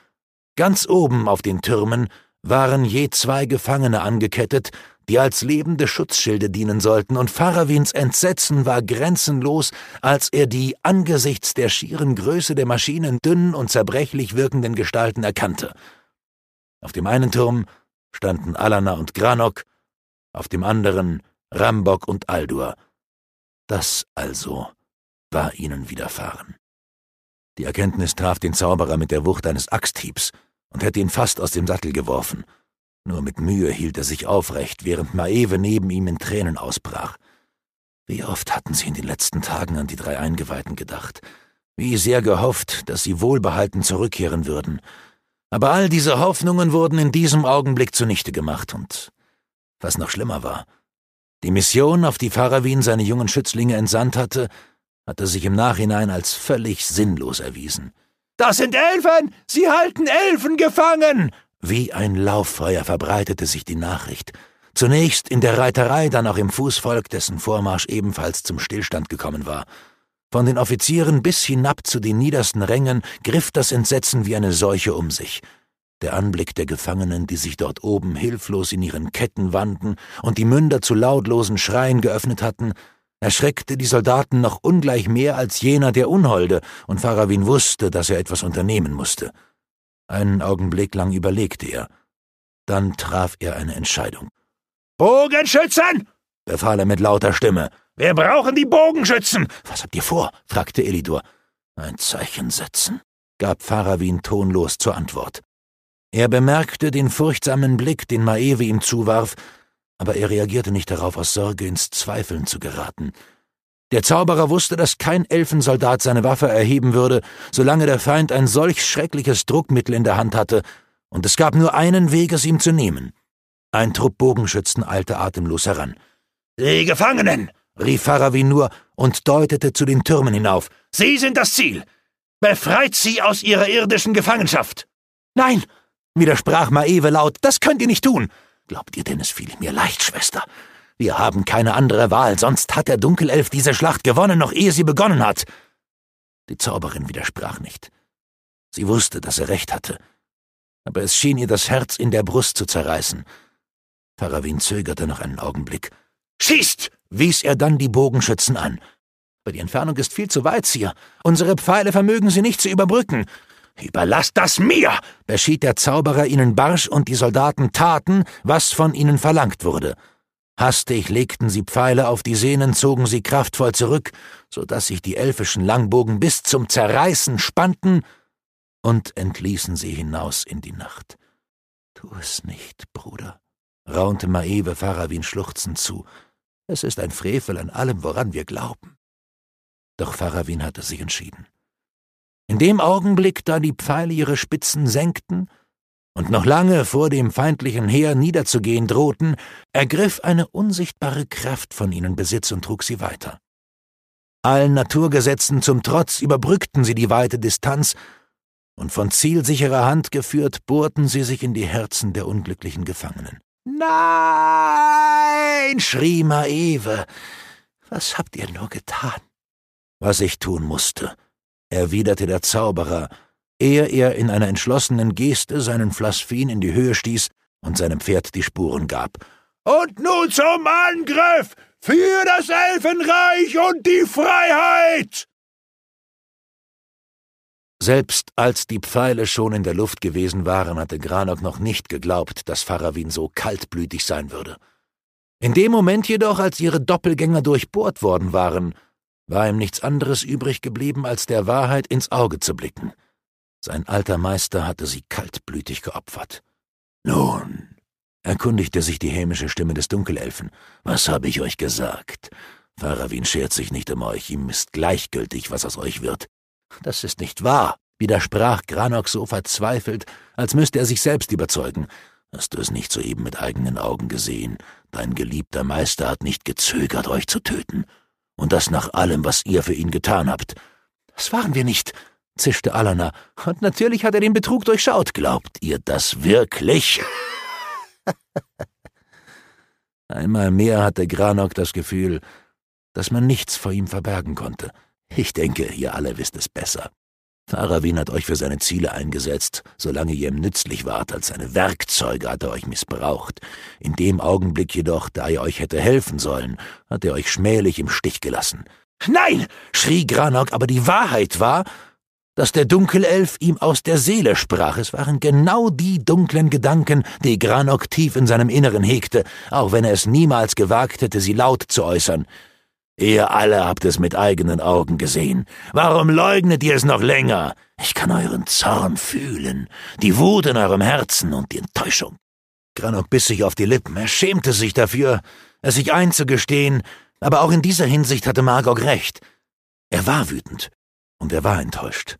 Ganz oben auf den Türmen waren je zwei Gefangene angekettet, die als lebende Schutzschilde dienen sollten, und Farawins Entsetzen war grenzenlos, als er die angesichts der schieren Größe der Maschinen dünnen und zerbrechlich wirkenden Gestalten erkannte. Auf dem einen Turm standen Alana und Granok, auf dem anderen Rambok und Aldur. Das also war ihnen widerfahren. Die Erkenntnis traf den Zauberer mit der Wucht eines Axthiebs und hätte ihn fast aus dem Sattel geworfen – nur mit Mühe hielt er sich aufrecht, während Maeve neben ihm in Tränen ausbrach. Wie oft hatten sie in den letzten Tagen an die drei Eingeweihten gedacht, wie sehr gehofft, dass sie wohlbehalten zurückkehren würden. Aber all diese Hoffnungen wurden in diesem Augenblick zunichte gemacht und, was noch schlimmer war, die Mission, auf die Farawin seine jungen Schützlinge entsandt hatte, hatte sich im Nachhinein als völlig sinnlos erwiesen. Das sind Elfen! Sie halten Elfen gefangen! Wie ein Lauffeuer verbreitete sich die Nachricht. Zunächst in der Reiterei, dann auch im Fußvolk, dessen Vormarsch ebenfalls zum Stillstand gekommen war. Von den Offizieren bis hinab zu den niedersten Rängen griff das Entsetzen wie eine Seuche um sich. Der Anblick der Gefangenen, die sich dort oben hilflos in ihren Ketten wanden und die Münder zu lautlosen Schreien geöffnet hatten, erschreckte die Soldaten noch ungleich mehr als jener der Unholde, und Farawin wusste, dass er etwas unternehmen musste. Einen Augenblick lang überlegte er. Dann traf er eine Entscheidung. Bogenschützen! befahl er mit lauter Stimme. Wir brauchen die Bogenschützen! Was habt ihr vor? fragte Elidor. Ein Zeichen setzen, gab Farawin tonlos zur Antwort. Er bemerkte den furchtsamen Blick, den Maewe ihm zuwarf, aber er reagierte nicht darauf aus Sorge, ins Zweifeln zu geraten. Der Zauberer wusste, dass kein Elfensoldat seine Waffe erheben würde, solange der Feind ein solch schreckliches Druckmittel in der Hand hatte, und es gab nur einen Weg, es ihm zu nehmen. Ein Trupp Bogenschützen eilte atemlos heran. Die Gefangenen! rief Farawin nur und deutete zu den Türmen hinauf. Sie sind das Ziel! Befreit sie aus ihrer irdischen Gefangenschaft! Nein! widersprach Maeve laut, das könnt ihr nicht tun! Glaubt ihr denn, es fiel mir leicht, Schwester? Wir haben keine andere Wahl, sonst hat der Dunkelelf diese Schlacht gewonnen, noch ehe sie begonnen hat. Die Zauberin widersprach nicht. Sie wusste, dass er recht hatte. Aber es schien ihr das Herz in der Brust zu zerreißen. Farawin zögerte noch einen Augenblick. Schießt! wies er dann die Bogenschützen an. Aber die Entfernung ist viel zu weit, Sir. Unsere Pfeile vermögen sie nicht zu überbrücken. Überlasst das mir! beschied der Zauberer ihnen barsch, und die Soldaten taten, was von ihnen verlangt wurde. Hastig legten sie Pfeile auf die Sehnen, zogen sie kraftvoll zurück, so daß sich die elfischen Langbogen bis zum Zerreißen spannten und entließen sie hinaus in die Nacht. Tu es nicht, Bruder, raunte Maeve Farawin schluchzend zu. Es ist ein Frevel an allem, woran wir glauben. Doch Farawin hatte sich entschieden. In dem Augenblick, da die Pfeile ihre Spitzen senkten, und noch lange vor dem feindlichen Heer niederzugehen drohten, ergriff eine unsichtbare Kraft von ihnen Besitz und trug sie weiter. Allen Naturgesetzen zum Trotz überbrückten sie die weite Distanz, und von zielsicherer Hand geführt bohrten sie sich in die Herzen der unglücklichen Gefangenen. Nein! schrie Maeve. Was habt ihr nur getan? Was ich tun musste, erwiderte der Zauberer ehe er in einer entschlossenen Geste seinen Flasfin in die Höhe stieß und seinem Pferd die Spuren gab. Und nun zum Angriff! Für das Elfenreich und die Freiheit! Selbst als die Pfeile schon in der Luft gewesen waren, hatte Granok noch nicht geglaubt, dass Farawin so kaltblütig sein würde. In dem Moment jedoch, als ihre Doppelgänger durchbohrt worden waren, war ihm nichts anderes übrig geblieben, als der Wahrheit ins Auge zu blicken. Sein alter Meister hatte sie kaltblütig geopfert. Nun, erkundigte sich die hämische Stimme des Dunkelelfen, was habe ich euch gesagt? Farawin schert sich nicht um euch, ihm ist gleichgültig, was aus euch wird. Das ist nicht wahr, widersprach Granok so verzweifelt, als müsste er sich selbst überzeugen. Hast du es nicht soeben mit eigenen Augen gesehen? Dein geliebter Meister hat nicht gezögert, euch zu töten. Und das nach allem, was ihr für ihn getan habt. Das waren wir nicht, zischte Alana. Und natürlich hat er den Betrug durchschaut. Glaubt ihr das wirklich? (laughs) Einmal mehr hatte Granok das Gefühl, dass man nichts vor ihm verbergen konnte. Ich denke, ihr alle wisst es besser. Farawin hat euch für seine Ziele eingesetzt, solange ihr ihm nützlich wart, als seine Werkzeuge hat er euch missbraucht. In dem Augenblick jedoch, da er euch hätte helfen sollen, hat er euch schmählich im Stich gelassen. Nein! schrie Granok, aber die Wahrheit war, dass der Dunkelelf ihm aus der Seele sprach. Es waren genau die dunklen Gedanken, die Granok tief in seinem Inneren hegte, auch wenn er es niemals gewagt hätte, sie laut zu äußern. Ihr alle habt es mit eigenen Augen gesehen. Warum leugnet ihr es noch länger? Ich kann euren Zorn fühlen, die Wut in eurem Herzen und die Enttäuschung. Granok biss sich auf die Lippen. Er schämte sich dafür, es sich einzugestehen, aber auch in dieser Hinsicht hatte Margok recht. Er war wütend. Und er war enttäuscht.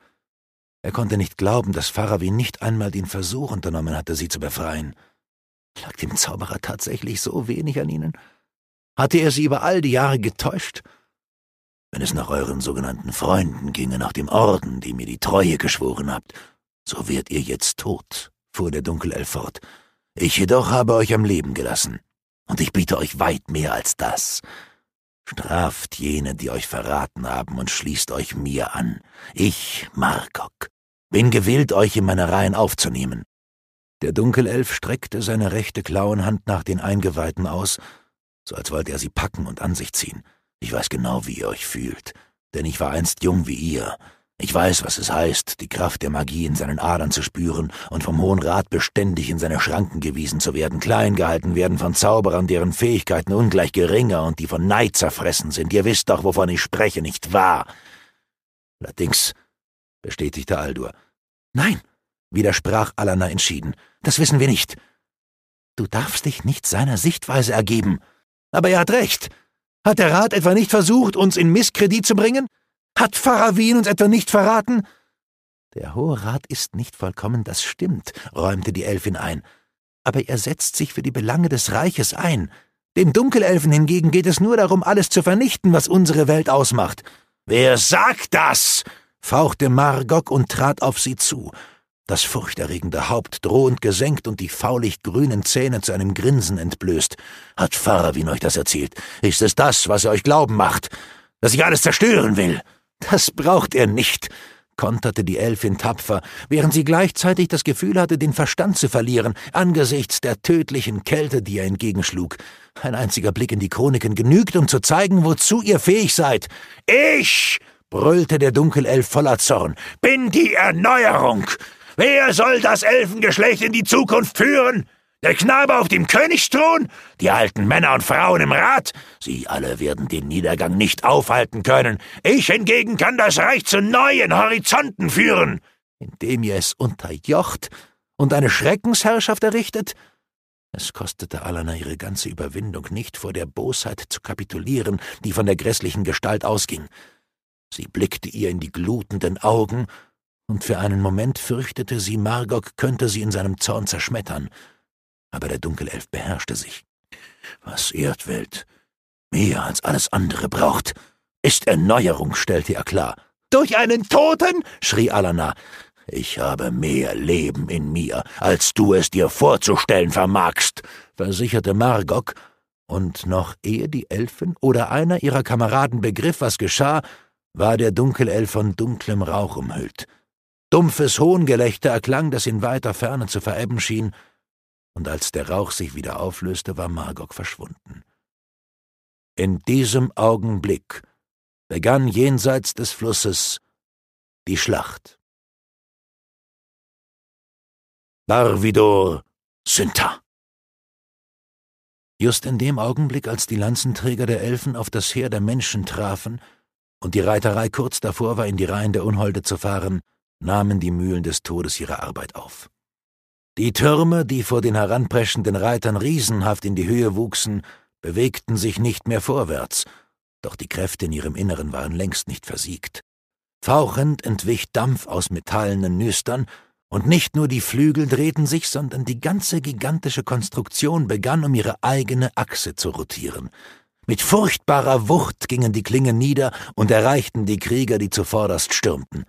Er konnte nicht glauben, dass Faravi nicht einmal den Versuch unternommen hatte, sie zu befreien. Lag dem Zauberer tatsächlich so wenig an ihnen? Hatte er sie über all die Jahre getäuscht? Wenn es nach euren sogenannten Freunden ginge, nach dem Orden, dem ihr die Treue geschworen habt, so wärt ihr jetzt tot, fuhr der Dunkelelf fort. Ich jedoch habe euch am Leben gelassen, und ich biete euch weit mehr als das. Straft jene, die euch verraten haben, und schließt euch mir an. Ich, Markok, bin gewillt, euch in meine Reihen aufzunehmen. Der Dunkelelf streckte seine rechte Klauenhand nach den Eingeweihten aus, so als wollte er sie packen und an sich ziehen. Ich weiß genau, wie ihr euch fühlt, denn ich war einst jung wie ihr. Ich weiß, was es heißt, die Kraft der Magie in seinen Adern zu spüren und vom Hohen Rat beständig in seine Schranken gewiesen zu werden, klein gehalten werden von Zauberern, deren Fähigkeiten ungleich geringer und die von Neid zerfressen sind. Ihr wisst doch, wovon ich spreche, nicht wahr? Allerdings, bestätigte Aldur. Nein, widersprach Alana entschieden. Das wissen wir nicht. Du darfst dich nicht seiner Sichtweise ergeben. Aber er hat recht. Hat der Rat etwa nicht versucht, uns in Misskredit zu bringen? Hat Pfarrer Wien uns etwa nicht verraten? Der Hohe Rat ist nicht vollkommen, das stimmt, räumte die Elfin ein. Aber er setzt sich für die Belange des Reiches ein. Dem Dunkelelfen hingegen geht es nur darum, alles zu vernichten, was unsere Welt ausmacht. Wer sagt das? fauchte Margok und trat auf sie zu. Das furchterregende Haupt drohend gesenkt und die faulig grünen Zähne zu einem Grinsen entblößt. Hat Pfarrer Wien euch das erzählt? Ist es das, was er euch glauben macht? Dass ich alles zerstören will? Das braucht er nicht, konterte die Elfin tapfer, während sie gleichzeitig das Gefühl hatte, den Verstand zu verlieren, angesichts der tödlichen Kälte, die ihr entgegenschlug. Ein einziger Blick in die Chroniken genügt, um zu zeigen, wozu ihr fähig seid. Ich, brüllte der Dunkelelf voller Zorn, bin die Erneuerung. Wer soll das Elfengeschlecht in die Zukunft führen? Der Knabe auf dem Königsthron, die alten Männer und Frauen im Rat, sie alle werden den Niedergang nicht aufhalten können. Ich hingegen kann das Reich zu neuen Horizonten führen, indem ihr es unterjocht und eine Schreckensherrschaft errichtet. Es kostete Alana ihre ganze Überwindung, nicht vor der Bosheit zu kapitulieren, die von der grässlichen Gestalt ausging. Sie blickte ihr in die glutenden Augen, und für einen Moment fürchtete sie, Margok könnte sie in seinem Zorn zerschmettern aber der Dunkelelf beherrschte sich. Was Erdwelt mehr als alles andere braucht, ist Erneuerung, stellte er klar. Durch einen Toten? schrie Alana. Ich habe mehr Leben in mir, als du es dir vorzustellen vermagst, versicherte Margok, und noch ehe die Elfen oder einer ihrer Kameraden begriff, was geschah, war der Dunkelelf von dunklem Rauch umhüllt. Dumpfes Hohngelächter erklang, das in weiter Ferne zu verebben schien, und als der Rauch sich wieder auflöste, war Margok verschwunden. In diesem Augenblick begann jenseits des Flusses die Schlacht. Barvidor Synta. Just in dem Augenblick, als die Lanzenträger der Elfen auf das Heer der Menschen trafen und die Reiterei kurz davor war, in die Reihen der Unholde zu fahren, nahmen die Mühlen des Todes ihre Arbeit auf. Die Türme, die vor den heranpreschenden Reitern riesenhaft in die Höhe wuchsen, bewegten sich nicht mehr vorwärts, doch die Kräfte in ihrem Inneren waren längst nicht versiegt. Fauchend entwich Dampf aus metallenen Nüstern, und nicht nur die Flügel drehten sich, sondern die ganze gigantische Konstruktion begann, um ihre eigene Achse zu rotieren. Mit furchtbarer Wucht gingen die Klingen nieder und erreichten die Krieger, die zuvorderst stürmten.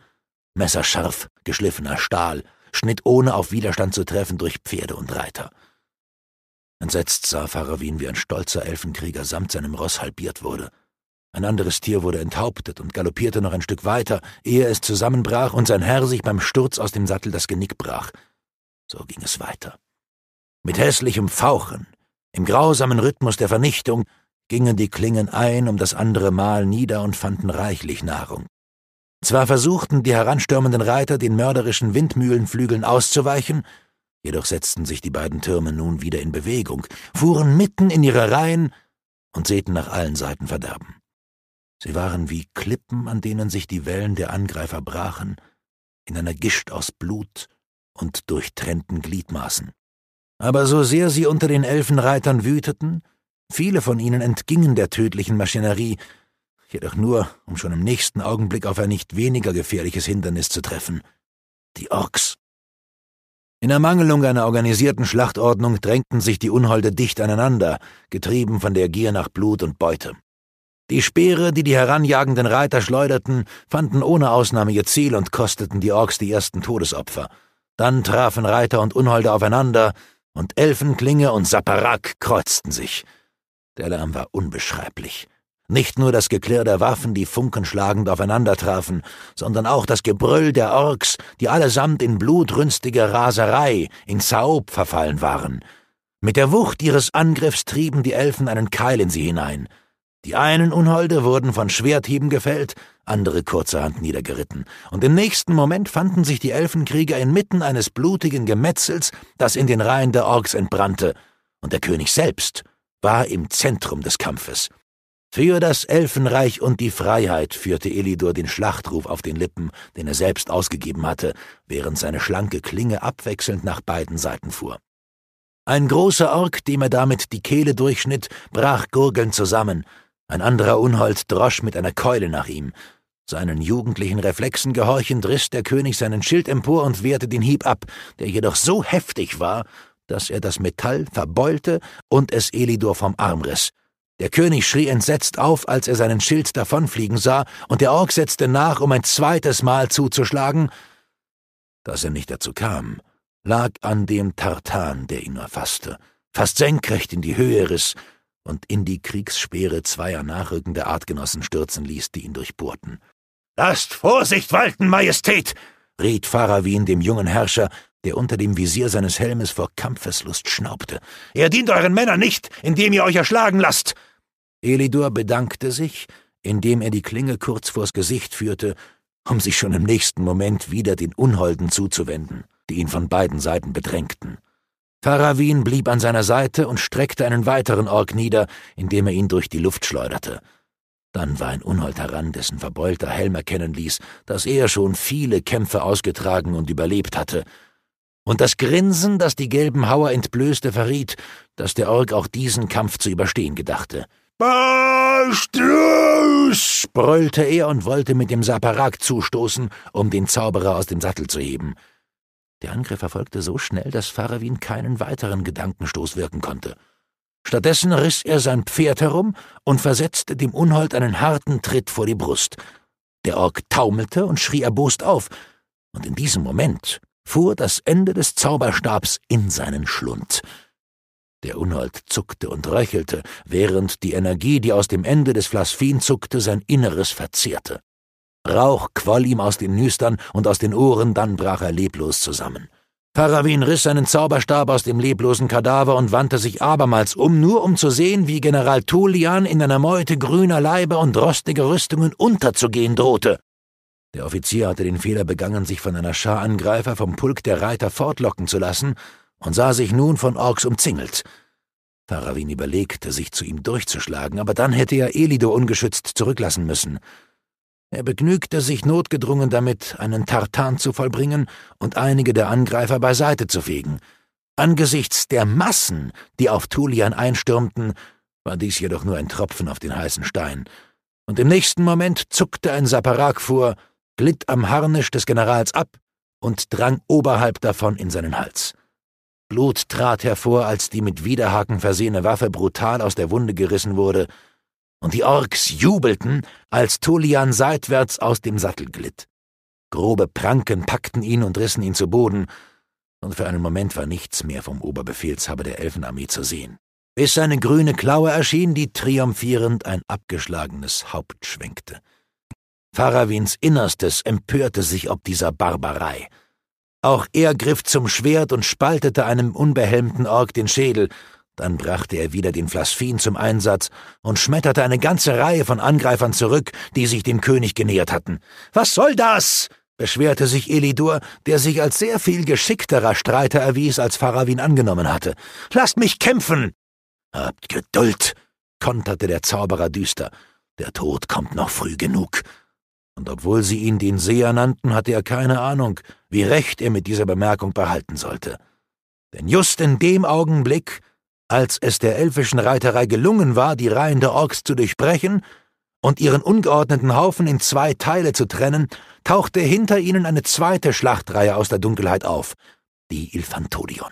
Messerscharf, geschliffener Stahl, schnitt ohne auf Widerstand zu treffen durch Pferde und Reiter. Entsetzt sah Farawin, wie ein stolzer Elfenkrieger samt seinem Ross halbiert wurde. Ein anderes Tier wurde enthauptet und galoppierte noch ein Stück weiter, ehe es zusammenbrach und sein Herr sich beim Sturz aus dem Sattel das Genick brach. So ging es weiter. Mit hässlichem Fauchen, im grausamen Rhythmus der Vernichtung, gingen die Klingen ein um das andere Mal nieder und fanden reichlich Nahrung. Zwar versuchten die heranstürmenden Reiter, den mörderischen Windmühlenflügeln auszuweichen, jedoch setzten sich die beiden Türme nun wieder in Bewegung, fuhren mitten in ihre Reihen und säten nach allen Seiten Verderben. Sie waren wie Klippen, an denen sich die Wellen der Angreifer brachen, in einer Gischt aus Blut und durchtrennten Gliedmaßen. Aber so sehr sie unter den Elfenreitern wüteten, viele von ihnen entgingen der tödlichen Maschinerie, jedoch nur, um schon im nächsten Augenblick auf ein nicht weniger gefährliches Hindernis zu treffen. Die Orks. In Ermangelung einer organisierten Schlachtordnung drängten sich die Unholde dicht aneinander, getrieben von der Gier nach Blut und Beute. Die Speere, die die heranjagenden Reiter schleuderten, fanden ohne Ausnahme ihr Ziel und kosteten die Orks die ersten Todesopfer. Dann trafen Reiter und Unholde aufeinander, und Elfenklinge und Sapparak kreuzten sich. Der Lärm war unbeschreiblich. Nicht nur das Geklirr der Waffen, die funkenschlagend aufeinander trafen, sondern auch das Gebrüll der Orks, die allesamt in blutrünstiger Raserei, in Zaub verfallen waren. Mit der Wucht ihres Angriffs trieben die Elfen einen Keil in sie hinein. Die einen Unholde wurden von Schwerthieben gefällt, andere kurzerhand niedergeritten, und im nächsten Moment fanden sich die Elfenkrieger inmitten eines blutigen Gemetzels, das in den Reihen der Orks entbrannte, und der König selbst war im Zentrum des Kampfes. Für das Elfenreich und die Freiheit führte Elidor den Schlachtruf auf den Lippen, den er selbst ausgegeben hatte, während seine schlanke Klinge abwechselnd nach beiden Seiten fuhr. Ein großer Ork, dem er damit die Kehle durchschnitt, brach gurgelnd zusammen. Ein anderer Unhold drosch mit einer Keule nach ihm. Seinen jugendlichen Reflexen gehorchend riss der König seinen Schild empor und wehrte den Hieb ab, der jedoch so heftig war, dass er das Metall verbeulte und es Elidor vom Arm riss. Der König schrie entsetzt auf, als er seinen Schild davonfliegen sah, und der Ork setzte nach, um ein zweites Mal zuzuschlagen. Dass er nicht dazu kam, lag an dem Tartan, der ihn erfasste, fast senkrecht in die Höhe riss und in die Kriegsspeere zweier nachrückender Artgenossen stürzen ließ, die ihn durchbohrten. Lasst Vorsicht walten, Majestät! riet Farawin dem jungen Herrscher, der unter dem Visier seines Helmes vor Kampfeslust schnaubte. Ihr dient euren Männern nicht, indem ihr euch erschlagen lasst! Elidur bedankte sich, indem er die Klinge kurz vors Gesicht führte, um sich schon im nächsten Moment wieder den Unholden zuzuwenden, die ihn von beiden Seiten bedrängten. Taravin blieb an seiner Seite und streckte einen weiteren Ork nieder, indem er ihn durch die Luft schleuderte. Dann war ein Unhold heran, dessen verbeulter Helm erkennen ließ, dass er schon viele Kämpfe ausgetragen und überlebt hatte, und das Grinsen, das die gelben Hauer entblößte, verriet, dass der Org auch diesen Kampf zu überstehen gedachte. Bastrus! brüllte er und wollte mit dem Saparak zustoßen, um den Zauberer aus dem Sattel zu heben. Der Angriff erfolgte so schnell, dass Farawin keinen weiteren Gedankenstoß wirken konnte. Stattdessen riss er sein Pferd herum und versetzte dem Unhold einen harten Tritt vor die Brust. Der Ork taumelte und schrie erbost auf, und in diesem Moment fuhr das Ende des Zauberstabs in seinen Schlund. Der Unhold zuckte und röchelte, während die Energie, die aus dem Ende des Flasphin zuckte, sein Inneres verzehrte. Rauch quoll ihm aus den Nüstern und aus den Ohren, dann brach er leblos zusammen. Paravin riss seinen Zauberstab aus dem leblosen Kadaver und wandte sich abermals um, nur um zu sehen, wie General Tulian in einer Meute grüner Leibe und rostiger Rüstungen unterzugehen drohte. Der Offizier hatte den Fehler begangen, sich von einer Schar Angreifer vom Pulk der Reiter fortlocken zu lassen und sah sich nun von Orks umzingelt. Faravin überlegte, sich zu ihm durchzuschlagen, aber dann hätte er Elido ungeschützt zurücklassen müssen. Er begnügte sich notgedrungen damit, einen Tartan zu vollbringen und einige der Angreifer beiseite zu fegen. Angesichts der Massen, die auf Tulian einstürmten, war dies jedoch nur ein Tropfen auf den heißen Stein. Und im nächsten Moment zuckte ein Saparak vor, glitt am Harnisch des Generals ab und drang oberhalb davon in seinen Hals. Blut trat hervor, als die mit Widerhaken versehene Waffe brutal aus der Wunde gerissen wurde, und die Orks jubelten, als Tolian seitwärts aus dem Sattel glitt. Grobe Pranken packten ihn und rissen ihn zu Boden, und für einen Moment war nichts mehr vom Oberbefehlshaber der Elfenarmee zu sehen, bis seine grüne Klaue erschien, die triumphierend ein abgeschlagenes Haupt schwenkte. Farawins Innerstes empörte sich ob dieser Barbarei. Auch er griff zum Schwert und spaltete einem unbehelmten Ork den Schädel, dann brachte er wieder den Flasphin zum Einsatz und schmetterte eine ganze Reihe von Angreifern zurück, die sich dem König genähert hatten. Was soll das? beschwerte sich Elidur, der sich als sehr viel geschickterer Streiter erwies, als Farawin angenommen hatte. Lasst mich kämpfen! Habt Geduld, konterte der Zauberer düster. Der Tod kommt noch früh genug und obwohl sie ihn den Seher nannten, hatte er keine Ahnung, wie recht er mit dieser Bemerkung behalten sollte. Denn just in dem Augenblick, als es der elfischen Reiterei gelungen war, die Reihen der Orks zu durchbrechen und ihren ungeordneten Haufen in zwei Teile zu trennen, tauchte hinter ihnen eine zweite Schlachtreihe aus der Dunkelheit auf, die Ilfantodion.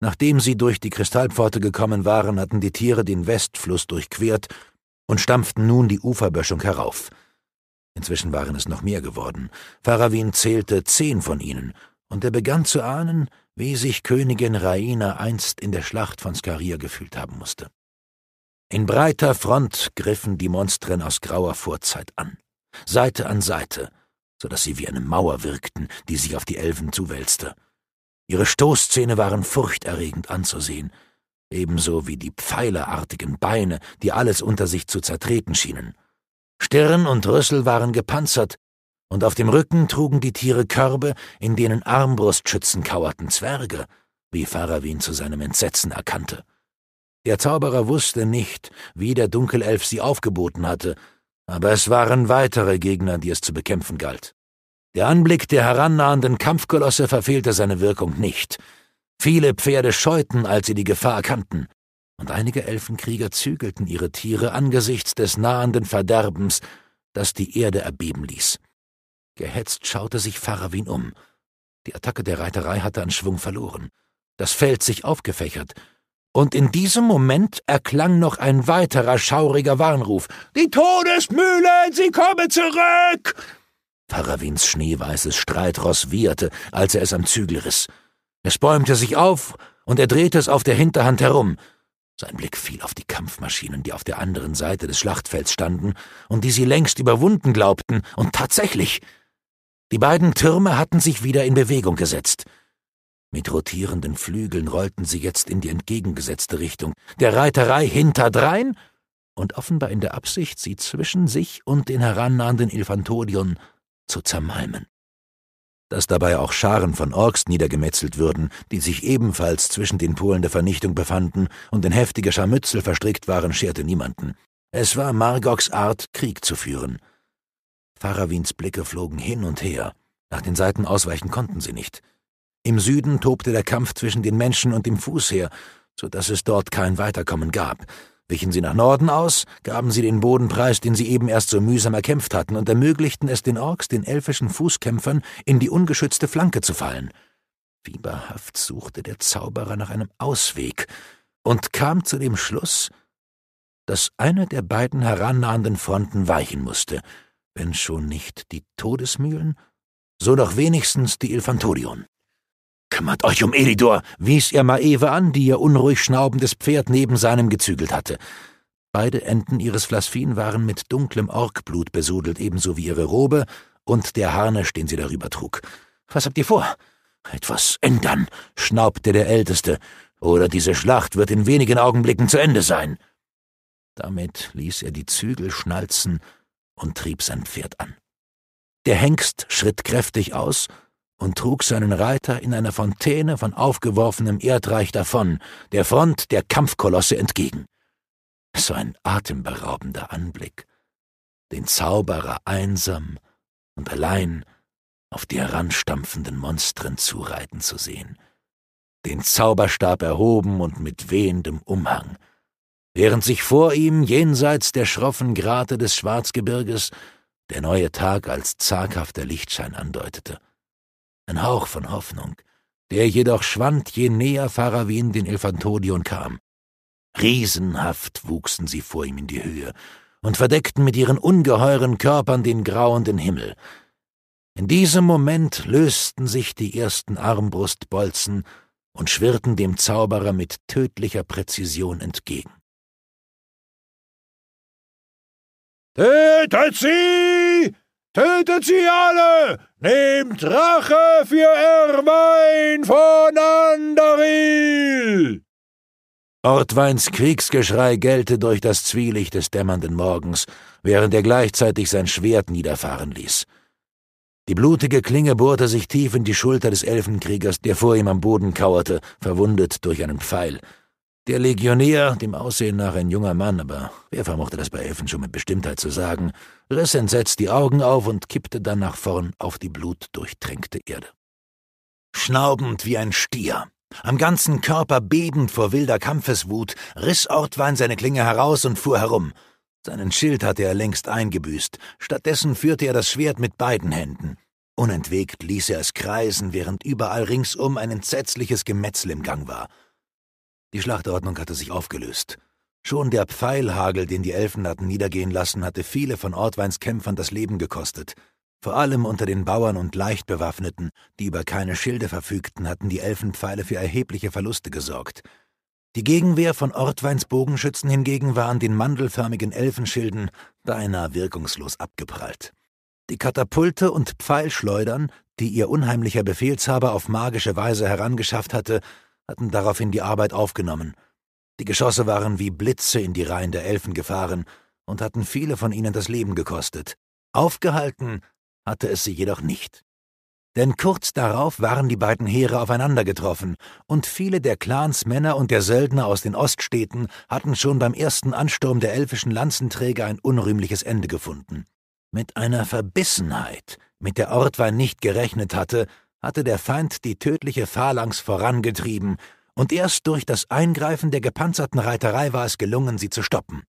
Nachdem sie durch die Kristallpforte gekommen waren, hatten die Tiere den Westfluss durchquert und stampften nun die Uferböschung herauf – Inzwischen waren es noch mehr geworden. Farawin zählte zehn von ihnen, und er begann zu ahnen, wie sich Königin Raina einst in der Schlacht von Skarir gefühlt haben musste. In breiter Front griffen die Monstren aus grauer Vorzeit an, Seite an Seite, so dass sie wie eine Mauer wirkten, die sich auf die Elfen zuwälzte. Ihre Stoßzähne waren furchterregend anzusehen, ebenso wie die pfeilerartigen Beine, die alles unter sich zu zertreten schienen. Stirn und Rüssel waren gepanzert, und auf dem Rücken trugen die Tiere Körbe, in denen Armbrustschützen kauerten, Zwerge, wie Farawin zu seinem Entsetzen erkannte. Der Zauberer wusste nicht, wie der Dunkelelf sie aufgeboten hatte, aber es waren weitere Gegner, die es zu bekämpfen galt. Der Anblick der herannahenden Kampfkolosse verfehlte seine Wirkung nicht. Viele Pferde scheuten, als sie die Gefahr erkannten und einige Elfenkrieger zügelten ihre Tiere angesichts des nahenden Verderbens, das die Erde erbeben ließ. Gehetzt schaute sich Farawin um. Die Attacke der Reiterei hatte an Schwung verloren, das Feld sich aufgefächert, und in diesem Moment erklang noch ein weiterer schauriger Warnruf. Die Todesmühle, sie kommen zurück! Farawins schneeweißes Streitross wieherte, als er es am Zügel riss. Es bäumte sich auf und er drehte es auf der Hinterhand herum. Sein Blick fiel auf die Kampfmaschinen, die auf der anderen Seite des Schlachtfelds standen und die sie längst überwunden glaubten, und tatsächlich. Die beiden Türme hatten sich wieder in Bewegung gesetzt. Mit rotierenden Flügeln rollten sie jetzt in die entgegengesetzte Richtung, der Reiterei hinterdrein und offenbar in der Absicht, sie zwischen sich und den herannahenden Ilfantodion zu zermalmen dass dabei auch Scharen von Orks niedergemetzelt würden, die sich ebenfalls zwischen den Polen der Vernichtung befanden und in heftige Scharmützel verstrickt waren, scherte niemanden. Es war Margoks Art, Krieg zu führen. Farawins Blicke flogen hin und her. Nach den Seiten ausweichen konnten sie nicht. Im Süden tobte der Kampf zwischen den Menschen und dem Fußheer, so dass es dort kein Weiterkommen gab. Wichen sie nach Norden aus, gaben sie den Bodenpreis, den sie eben erst so mühsam erkämpft hatten, und ermöglichten es den Orks, den elfischen Fußkämpfern, in die ungeschützte Flanke zu fallen. Fieberhaft suchte der Zauberer nach einem Ausweg und kam zu dem Schluss, dass eine der beiden herannahenden Fronten weichen musste, wenn schon nicht die Todesmühlen, so doch wenigstens die Ilfantodion. Kümmert euch um Elidor, wies er Maeve an, die ihr unruhig schnaubendes Pferd neben seinem gezügelt hatte. Beide Enden ihres Flasfin waren mit dunklem Orkblut besudelt, ebenso wie ihre Robe und der Harnisch, den sie darüber trug. Was habt ihr vor? Etwas ändern, schnaubte der Älteste, oder diese Schlacht wird in wenigen Augenblicken zu Ende sein. Damit ließ er die Zügel schnalzen und trieb sein Pferd an. Der Hengst schritt kräftig aus und trug seinen Reiter in einer Fontäne von aufgeworfenem Erdreich davon, der Front der Kampfkolosse entgegen. Es war ein atemberaubender Anblick, den Zauberer einsam und allein auf die heranstampfenden Monstren zureiten zu sehen, den Zauberstab erhoben und mit wehendem Umhang, während sich vor ihm jenseits der schroffen Grate des Schwarzgebirges der neue Tag als zaghafter Lichtschein andeutete ein Hauch von Hoffnung, der jedoch schwand, je näher Pharawin den Elfantodion kam. Riesenhaft wuchsen sie vor ihm in die Höhe und verdeckten mit ihren ungeheuren Körpern den grauenden Himmel. In diesem Moment lösten sich die ersten Armbrustbolzen und schwirrten dem Zauberer mit tödlicher Präzision entgegen. Tötet sie! Tötet sie alle! Nehmt Rache für Erwein von Andaril! Ortweins Kriegsgeschrei gellte durch das Zwielicht des dämmernden Morgens, während er gleichzeitig sein Schwert niederfahren ließ. Die blutige Klinge bohrte sich tief in die Schulter des Elfenkriegers, der vor ihm am Boden kauerte, verwundet durch einen Pfeil. Der Legionär, dem Aussehen nach ein junger Mann, aber wer vermochte das bei Elfen schon mit Bestimmtheit zu sagen, riss entsetzt die Augen auf und kippte dann nach vorn auf die blutdurchtränkte Erde. Schnaubend wie ein Stier, am ganzen Körper bebend vor wilder Kampfeswut, riss Ortwein seine Klinge heraus und fuhr herum. Seinen Schild hatte er längst eingebüßt, stattdessen führte er das Schwert mit beiden Händen. Unentwegt ließ er es kreisen, während überall ringsum ein entsetzliches Gemetzel im Gang war. Die Schlachtordnung hatte sich aufgelöst. Schon der Pfeilhagel, den die Elfen hatten niedergehen lassen, hatte viele von Ortweins Kämpfern das Leben gekostet. Vor allem unter den Bauern und Leichtbewaffneten, die über keine Schilde verfügten, hatten die Elfenpfeile für erhebliche Verluste gesorgt. Die Gegenwehr von Ortweins Bogenschützen hingegen war an den mandelförmigen Elfenschilden beinahe wirkungslos abgeprallt. Die Katapulte und Pfeilschleudern, die ihr unheimlicher Befehlshaber auf magische Weise herangeschafft hatte, hatten daraufhin die Arbeit aufgenommen – die Geschosse waren wie Blitze in die Reihen der Elfen gefahren und hatten viele von ihnen das Leben gekostet. Aufgehalten hatte es sie jedoch nicht. Denn kurz darauf waren die beiden Heere aufeinander getroffen, und viele der Clansmänner und der Söldner aus den Oststädten hatten schon beim ersten Ansturm der elfischen Lanzenträger ein unrühmliches Ende gefunden. Mit einer Verbissenheit, mit der Ortwein nicht gerechnet hatte, hatte der Feind die tödliche Phalanx vorangetrieben und erst durch das Eingreifen der gepanzerten Reiterei war es gelungen, sie zu stoppen.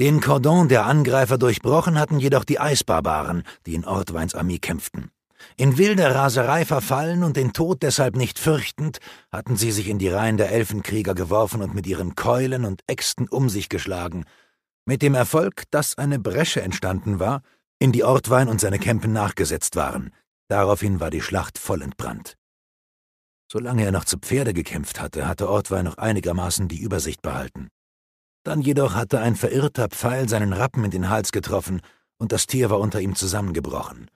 Den Cordon der Angreifer durchbrochen hatten jedoch die Eisbarbaren, die in Ortweins Armee kämpften. In wilder Raserei verfallen und den Tod deshalb nicht fürchtend, hatten sie sich in die Reihen der Elfenkrieger geworfen und mit ihren Keulen und Äxten um sich geschlagen, mit dem Erfolg, dass eine Bresche entstanden war, in die Ortwein und seine Kämpen nachgesetzt waren. Daraufhin war die Schlacht voll entbrannt. Solange er noch zu Pferde gekämpft hatte, hatte Ortwein noch einigermaßen die Übersicht behalten. Dann jedoch hatte ein verirrter Pfeil seinen Rappen in den Hals getroffen und das Tier war unter ihm zusammengebrochen.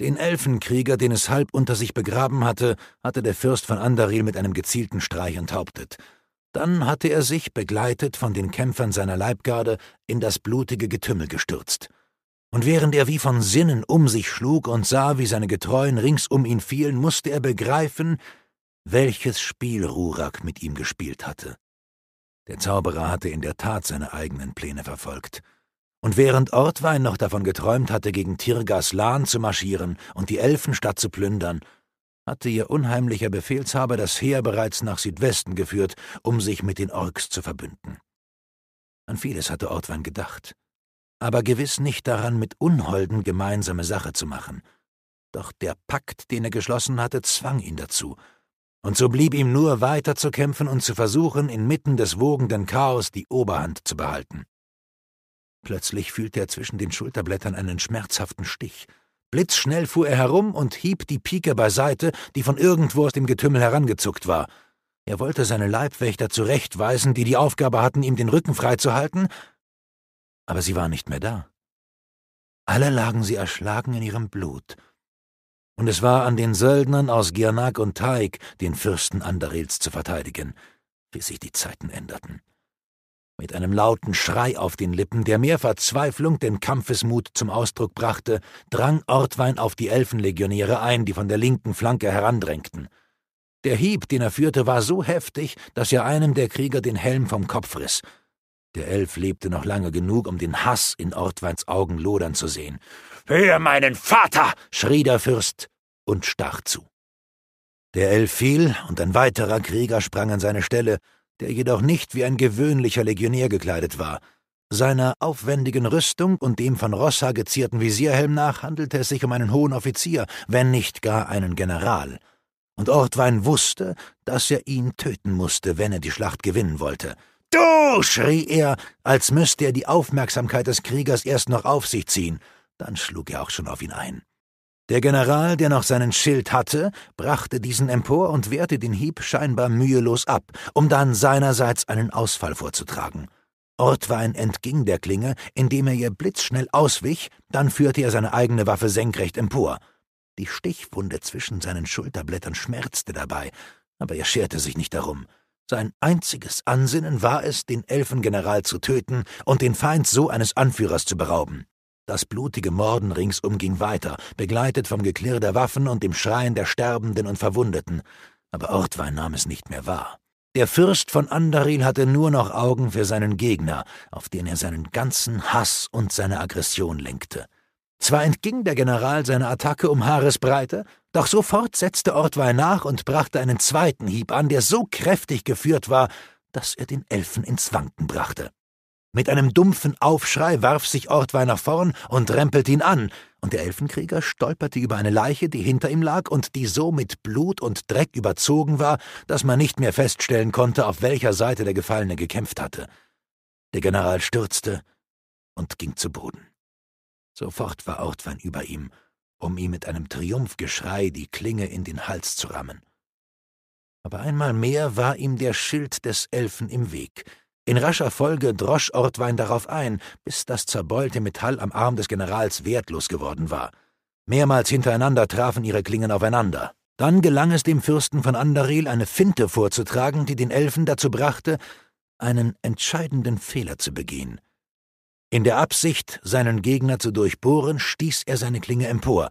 Den Elfenkrieger, den es halb unter sich begraben hatte, hatte der Fürst von Andaril mit einem gezielten Streich enthauptet. Dann hatte er sich, begleitet von den Kämpfern seiner Leibgarde, in das blutige Getümmel gestürzt. Und während er wie von Sinnen um sich schlug und sah, wie seine Getreuen rings um ihn fielen, musste er begreifen, welches Spiel Rurak mit ihm gespielt hatte. Der Zauberer hatte in der Tat seine eigenen Pläne verfolgt. Und während Ortwein noch davon geträumt hatte, gegen Tirgas Lahn zu marschieren und die Elfenstadt zu plündern, hatte ihr unheimlicher Befehlshaber das Heer bereits nach Südwesten geführt, um sich mit den Orks zu verbünden. An vieles hatte Ortwein gedacht, aber gewiss nicht daran, mit Unholden gemeinsame Sache zu machen. Doch der Pakt, den er geschlossen hatte, zwang ihn dazu – und so blieb ihm nur weiterzukämpfen und zu versuchen, inmitten des wogenden Chaos die Oberhand zu behalten. Plötzlich fühlte er zwischen den Schulterblättern einen schmerzhaften Stich. Blitzschnell fuhr er herum und hieb die Pike beiseite, die von irgendwo aus dem Getümmel herangezuckt war. Er wollte seine Leibwächter zurechtweisen, die die Aufgabe hatten, ihm den Rücken freizuhalten, aber sie waren nicht mehr da. Alle lagen sie erschlagen in ihrem Blut, und es war an den Söldnern aus Girnak und Taik, den Fürsten Andarils zu verteidigen, bis sich die Zeiten änderten. Mit einem lauten Schrei auf den Lippen, der mehr Verzweiflung denn Kampfesmut zum Ausdruck brachte, drang Ortwein auf die Elfenlegionäre ein, die von der linken Flanke herandrängten. Der Hieb, den er führte, war so heftig, dass er einem der Krieger den Helm vom Kopf riss. Der Elf lebte noch lange genug, um den Hass in Ortweins Augen lodern zu sehen. Hör meinen Vater! schrie der Fürst und stach zu. Der Elf fiel, und ein weiterer Krieger sprang an seine Stelle, der jedoch nicht wie ein gewöhnlicher Legionär gekleidet war. Seiner aufwendigen Rüstung und dem von Rossa gezierten Visierhelm nach handelte es sich um einen hohen Offizier, wenn nicht gar einen General. Und Ortwein wusste, dass er ihn töten musste, wenn er die Schlacht gewinnen wollte. Du! schrie er, als müsste er die Aufmerksamkeit des Kriegers erst noch auf sich ziehen. Dann schlug er auch schon auf ihn ein. Der General, der noch seinen Schild hatte, brachte diesen empor und wehrte den Hieb scheinbar mühelos ab, um dann seinerseits einen Ausfall vorzutragen. Ortwein entging der Klinge, indem er ihr blitzschnell auswich, dann führte er seine eigene Waffe senkrecht empor. Die Stichwunde zwischen seinen Schulterblättern schmerzte dabei, aber er scherte sich nicht darum. Sein einziges Ansinnen war es, den Elfengeneral zu töten und den Feind so eines Anführers zu berauben. Das blutige Morden ringsum ging weiter, begleitet vom Geklirr der Waffen und dem Schreien der Sterbenden und Verwundeten, aber Ortwein nahm es nicht mehr wahr. Der Fürst von Andaril hatte nur noch Augen für seinen Gegner, auf den er seinen ganzen Hass und seine Aggression lenkte. Zwar entging der General seiner Attacke um Haaresbreite, doch sofort setzte Ortwein nach und brachte einen zweiten Hieb an, der so kräftig geführt war, dass er den Elfen ins Wanken brachte. Mit einem dumpfen Aufschrei warf sich Ortwein nach vorn und rempelte ihn an, und der Elfenkrieger stolperte über eine Leiche, die hinter ihm lag und die so mit Blut und Dreck überzogen war, dass man nicht mehr feststellen konnte, auf welcher Seite der Gefallene gekämpft hatte. Der General stürzte und ging zu Boden. Sofort war Ortwein über ihm, um ihm mit einem Triumphgeschrei die Klinge in den Hals zu rammen. Aber einmal mehr war ihm der Schild des Elfen im Weg — in rascher Folge drosch Ortwein darauf ein, bis das zerbeulte Metall am Arm des Generals wertlos geworden war. Mehrmals hintereinander trafen ihre Klingen aufeinander. Dann gelang es dem Fürsten von Andariel, eine Finte vorzutragen, die den Elfen dazu brachte, einen entscheidenden Fehler zu begehen. In der Absicht, seinen Gegner zu durchbohren, stieß er seine Klinge empor.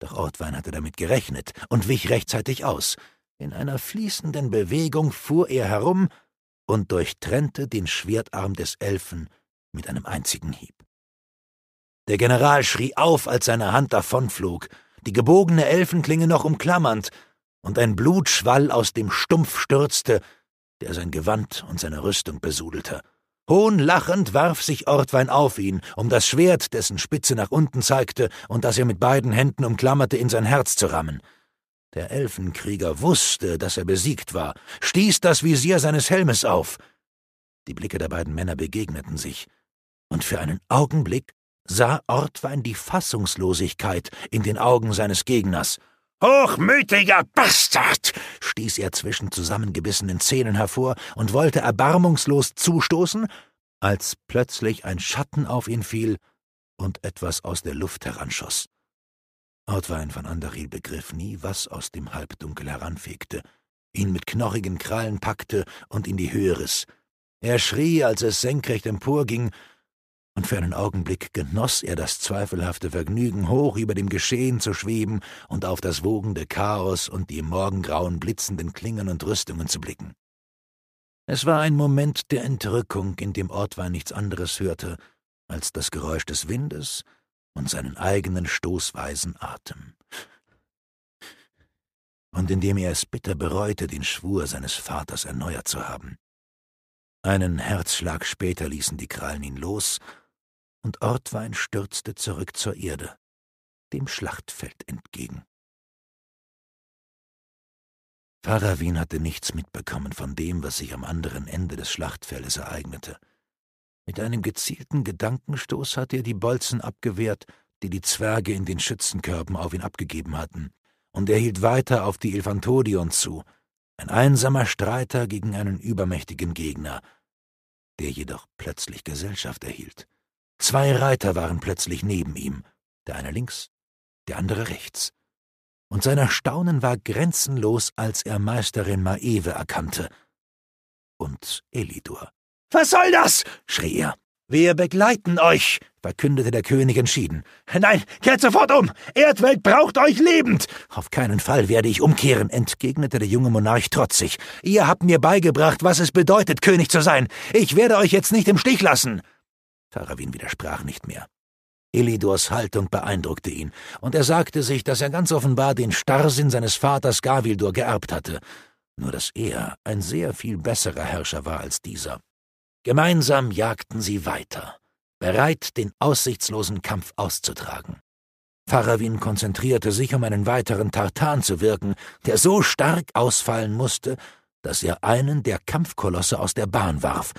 Doch Ortwein hatte damit gerechnet und wich rechtzeitig aus. In einer fließenden Bewegung fuhr er herum, und durchtrennte den Schwertarm des Elfen mit einem einzigen Hieb. Der General schrie auf, als seine Hand davonflog, die gebogene Elfenklinge noch umklammernd, und ein Blutschwall aus dem Stumpf stürzte, der sein Gewand und seine Rüstung besudelte. Hohnlachend warf sich Ortwein auf ihn, um das Schwert, dessen Spitze nach unten zeigte und das er mit beiden Händen umklammerte, in sein Herz zu rammen. Der Elfenkrieger wusste, dass er besiegt war, stieß das Visier seines Helmes auf. Die Blicke der beiden Männer begegneten sich, und für einen Augenblick sah Ortwein die Fassungslosigkeit in den Augen seines Gegners. Hochmütiger Bastard! stieß er zwischen zusammengebissenen Zähnen hervor und wollte erbarmungslos zustoßen, als plötzlich ein Schatten auf ihn fiel und etwas aus der Luft heranschoss. Ortwein von Andachil begriff nie, was aus dem Halbdunkel heranfegte, ihn mit knorrigen Krallen packte und in die Höhe riss. Er schrie, als es senkrecht emporging, und für einen Augenblick genoss er das zweifelhafte Vergnügen, hoch über dem Geschehen zu schweben und auf das wogende Chaos und die im Morgengrauen blitzenden Klingen und Rüstungen zu blicken. Es war ein Moment der Entrückung, in dem Ortwein nichts anderes hörte als das Geräusch des Windes und seinen eigenen stoßweisen Atem. Und indem er es bitter bereute, den Schwur seines Vaters erneuert zu haben. Einen Herzschlag später ließen die Krallen ihn los, und Ortwein stürzte zurück zur Erde, dem Schlachtfeld entgegen. Farawin hatte nichts mitbekommen von dem, was sich am anderen Ende des Schlachtfeldes ereignete – mit einem gezielten Gedankenstoß hatte er die Bolzen abgewehrt, die die Zwerge in den Schützenkörben auf ihn abgegeben hatten, und er hielt weiter auf die Ilfantodion zu, ein einsamer Streiter gegen einen übermächtigen Gegner, der jedoch plötzlich Gesellschaft erhielt. Zwei Reiter waren plötzlich neben ihm, der eine links, der andere rechts. Und sein Erstaunen war grenzenlos, als er Meisterin Maewe erkannte und Elidor. Was soll das? schrie er. Wir begleiten euch, verkündete der König entschieden. Nein, kehrt sofort um! Erdwelt braucht euch lebend! Auf keinen Fall werde ich umkehren, entgegnete der junge Monarch trotzig. Ihr habt mir beigebracht, was es bedeutet, König zu sein. Ich werde euch jetzt nicht im Stich lassen! Tarawin widersprach nicht mehr. Elidors Haltung beeindruckte ihn, und er sagte sich, dass er ganz offenbar den Starrsinn seines Vaters Gavildur geerbt hatte, nur dass er ein sehr viel besserer Herrscher war als dieser. Gemeinsam jagten sie weiter, bereit, den aussichtslosen Kampf auszutragen. Farawin konzentrierte sich, um einen weiteren Tartan zu wirken, der so stark ausfallen musste, dass er einen der Kampfkolosse aus der Bahn warf.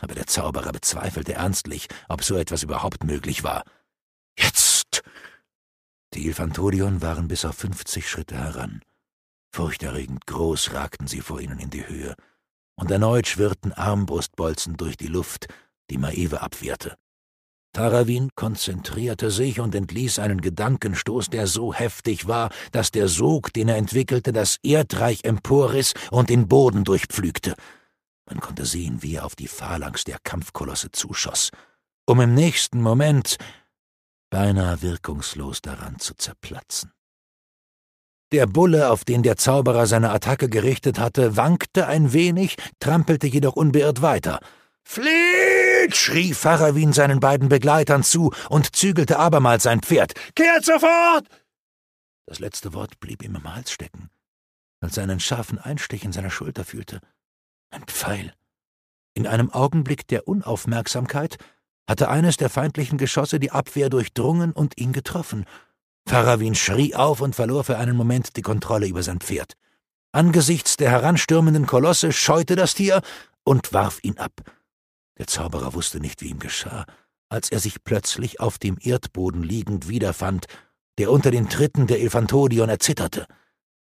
Aber der Zauberer bezweifelte ernstlich, ob so etwas überhaupt möglich war. Jetzt! Die Ilfantodion waren bis auf fünfzig Schritte heran. Furchterregend groß ragten sie vor ihnen in die Höhe und erneut schwirrten Armbrustbolzen durch die Luft, die Maive abwehrte. Tarawin konzentrierte sich und entließ einen Gedankenstoß, der so heftig war, dass der Sog, den er entwickelte, das Erdreich emporriss und den Boden durchpflügte. Man konnte sehen, wie er auf die Phalanx der Kampfkolosse zuschoss, um im nächsten Moment beinahe wirkungslos daran zu zerplatzen. Der Bulle, auf den der Zauberer seine Attacke gerichtet hatte, wankte ein wenig, trampelte jedoch unbeirrt weiter. Flieht! schrie Farawin seinen beiden Begleitern zu und zügelte abermals sein Pferd. Kehrt sofort! Das letzte Wort blieb ihm im Hals stecken, als er einen scharfen Einstich in seiner Schulter fühlte. Ein Pfeil. In einem Augenblick der Unaufmerksamkeit hatte eines der feindlichen Geschosse die Abwehr durchdrungen und ihn getroffen. Farawin schrie auf und verlor für einen Moment die Kontrolle über sein Pferd. Angesichts der heranstürmenden Kolosse scheute das Tier und warf ihn ab. Der Zauberer wusste nicht, wie ihm geschah, als er sich plötzlich auf dem Erdboden liegend wiederfand, der unter den Tritten der Elphantodion erzitterte.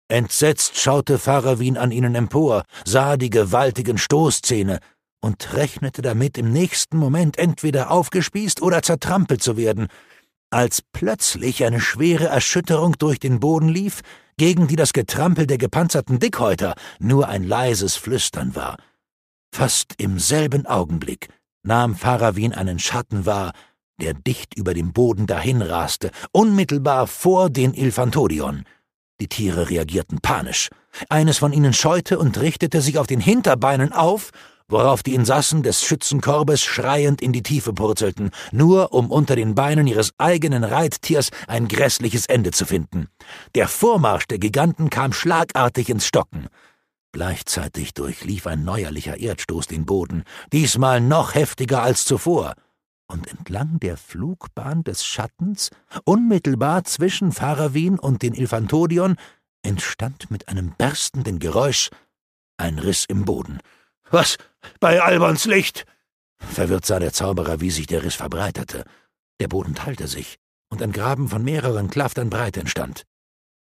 Entsetzt schaute Farawin an ihnen empor, sah die gewaltigen Stoßzähne und rechnete damit, im nächsten Moment entweder aufgespießt oder zertrampelt zu werden als plötzlich eine schwere Erschütterung durch den Boden lief, gegen die das Getrampel der gepanzerten Dickhäuter nur ein leises Flüstern war. Fast im selben Augenblick nahm Farawin einen Schatten wahr, der dicht über dem Boden dahinraste, unmittelbar vor den Ilfantodion. Die Tiere reagierten panisch. Eines von ihnen scheute und richtete sich auf den Hinterbeinen auf worauf die Insassen des Schützenkorbes schreiend in die Tiefe purzelten, nur um unter den Beinen ihres eigenen Reittiers ein grässliches Ende zu finden. Der Vormarsch der Giganten kam schlagartig ins Stocken. Gleichzeitig durchlief ein neuerlicher Erdstoß den Boden, diesmal noch heftiger als zuvor, und entlang der Flugbahn des Schattens, unmittelbar zwischen Faravin und den Ilfantodion, entstand mit einem berstenden Geräusch ein Riss im Boden. Was? Bei Albans Licht! Verwirrt sah der Zauberer, wie sich der Riss verbreiterte. Der Boden teilte sich, und ein Graben von mehreren Klaftern breit entstand.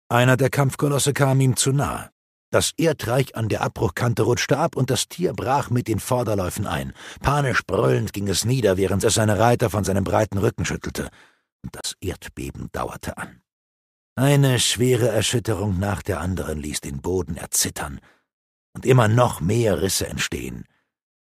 Einer der Kampfkolosse kam ihm zu nahe. Das Erdreich an der Abbruchkante rutschte ab und das Tier brach mit den Vorderläufen ein. Panisch brüllend ging es nieder, während es seine Reiter von seinem breiten Rücken schüttelte. Und das Erdbeben dauerte an. Eine schwere Erschütterung nach der anderen ließ den Boden erzittern und immer noch mehr Risse entstehen.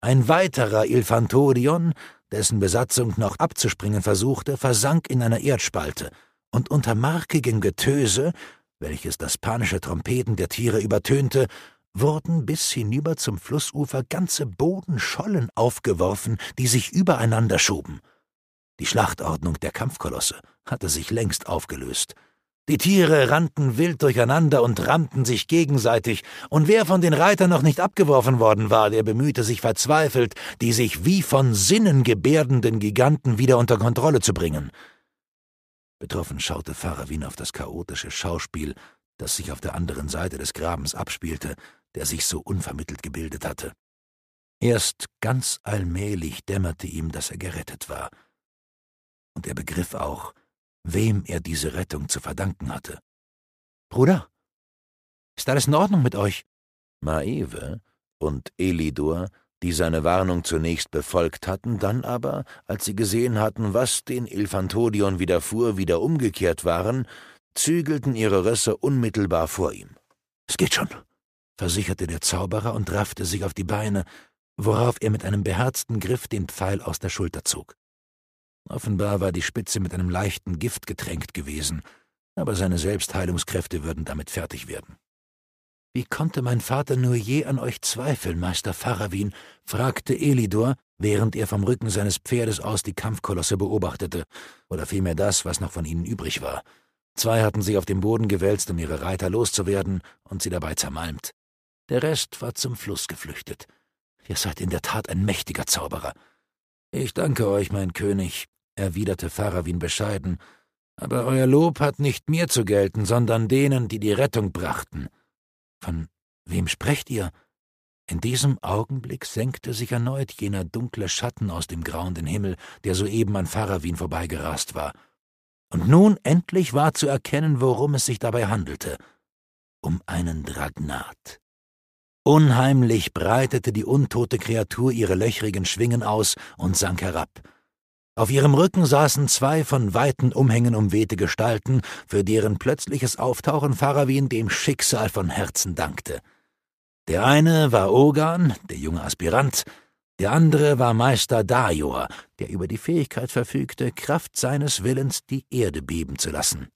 Ein weiterer Ilfantorion, dessen Besatzung noch abzuspringen versuchte, versank in einer Erdspalte, und unter markigem Getöse, welches das panische Trompeten der Tiere übertönte, wurden bis hinüber zum Flussufer ganze Bodenschollen aufgeworfen, die sich übereinander schoben. Die Schlachtordnung der Kampfkolosse hatte sich längst aufgelöst – die Tiere rannten wild durcheinander und rammten sich gegenseitig, und wer von den Reitern noch nicht abgeworfen worden war, der bemühte sich verzweifelt, die sich wie von Sinnen gebärdenden Giganten wieder unter Kontrolle zu bringen. Betroffen schaute Farawin auf das chaotische Schauspiel, das sich auf der anderen Seite des Grabens abspielte, der sich so unvermittelt gebildet hatte. Erst ganz allmählich dämmerte ihm, dass er gerettet war. Und er begriff auch, wem er diese Rettung zu verdanken hatte. Bruder, ist alles in Ordnung mit euch? Maeve und Elidor, die seine Warnung zunächst befolgt hatten, dann aber, als sie gesehen hatten, was den Ilfantodion widerfuhr, wieder umgekehrt waren, zügelten ihre Rösser unmittelbar vor ihm. Es geht schon, versicherte der Zauberer und raffte sich auf die Beine, worauf er mit einem beherzten Griff den Pfeil aus der Schulter zog. Offenbar war die Spitze mit einem leichten Gift getränkt gewesen, aber seine Selbstheilungskräfte würden damit fertig werden. Wie konnte mein Vater nur je an euch zweifeln, Meister Farawin? fragte Elidor, während er vom Rücken seines Pferdes aus die Kampfkolosse beobachtete, oder vielmehr das, was noch von ihnen übrig war. Zwei hatten sich auf den Boden gewälzt, um ihre Reiter loszuwerden, und sie dabei zermalmt. Der Rest war zum Fluss geflüchtet. Ihr seid in der Tat ein mächtiger Zauberer. Ich danke euch, mein König, erwiderte Farawin bescheiden, aber euer Lob hat nicht mir zu gelten, sondern denen, die die Rettung brachten. Von wem sprecht ihr? In diesem Augenblick senkte sich erneut jener dunkle Schatten aus dem grauenden Himmel, der soeben an Farawin vorbeigerast war. Und nun endlich war zu erkennen, worum es sich dabei handelte. Um einen Dragnat. Unheimlich breitete die untote Kreatur ihre löchrigen Schwingen aus und sank herab. Auf ihrem Rücken saßen zwei von weiten Umhängen umwehte Gestalten, für deren plötzliches Auftauchen Farawin dem Schicksal von Herzen dankte. Der eine war Ogan, der junge Aspirant, der andere war Meister Dajor, der über die Fähigkeit verfügte, Kraft seines Willens die Erde beben zu lassen.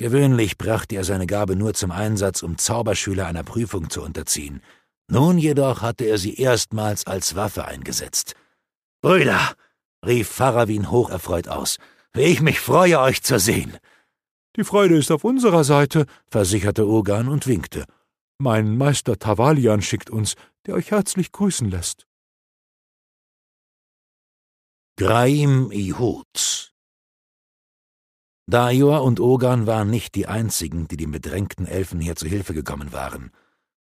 Gewöhnlich brachte er seine Gabe nur zum Einsatz, um Zauberschüler einer Prüfung zu unterziehen. Nun jedoch hatte er sie erstmals als Waffe eingesetzt. Brüder, rief Farawin hocherfreut aus, wie ich mich freue, euch zu sehen. Die Freude ist auf unserer Seite, versicherte Urgan und winkte. Mein Meister Tavalian schickt uns, der euch herzlich grüßen lässt. Graim Ihud Dajor und Ogan waren nicht die einzigen, die dem bedrängten Elfen hier zu Hilfe gekommen waren.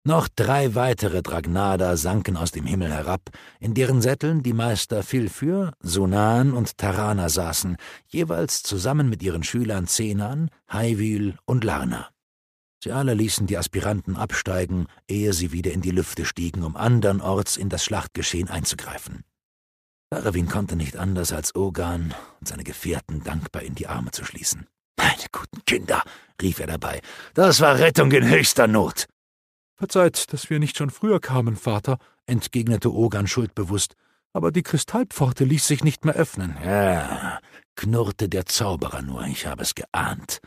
Noch drei weitere Dragnada sanken aus dem Himmel herab, in deren Sätteln die Meister Filfür, Sunan und Tarana saßen, jeweils zusammen mit ihren Schülern Zenan, Haivil und Larna. Sie alle ließen die Aspiranten absteigen, ehe sie wieder in die Lüfte stiegen, um andernorts in das Schlachtgeschehen einzugreifen. Arabin konnte nicht anders, als Ogan und seine Gefährten dankbar in die Arme zu schließen. Meine guten Kinder, rief er dabei, das war Rettung in höchster Not. Verzeiht, dass wir nicht schon früher kamen, Vater, entgegnete Ogan schuldbewusst, aber die Kristallpforte ließ sich nicht mehr öffnen. Ja, knurrte der Zauberer nur, ich habe es geahnt.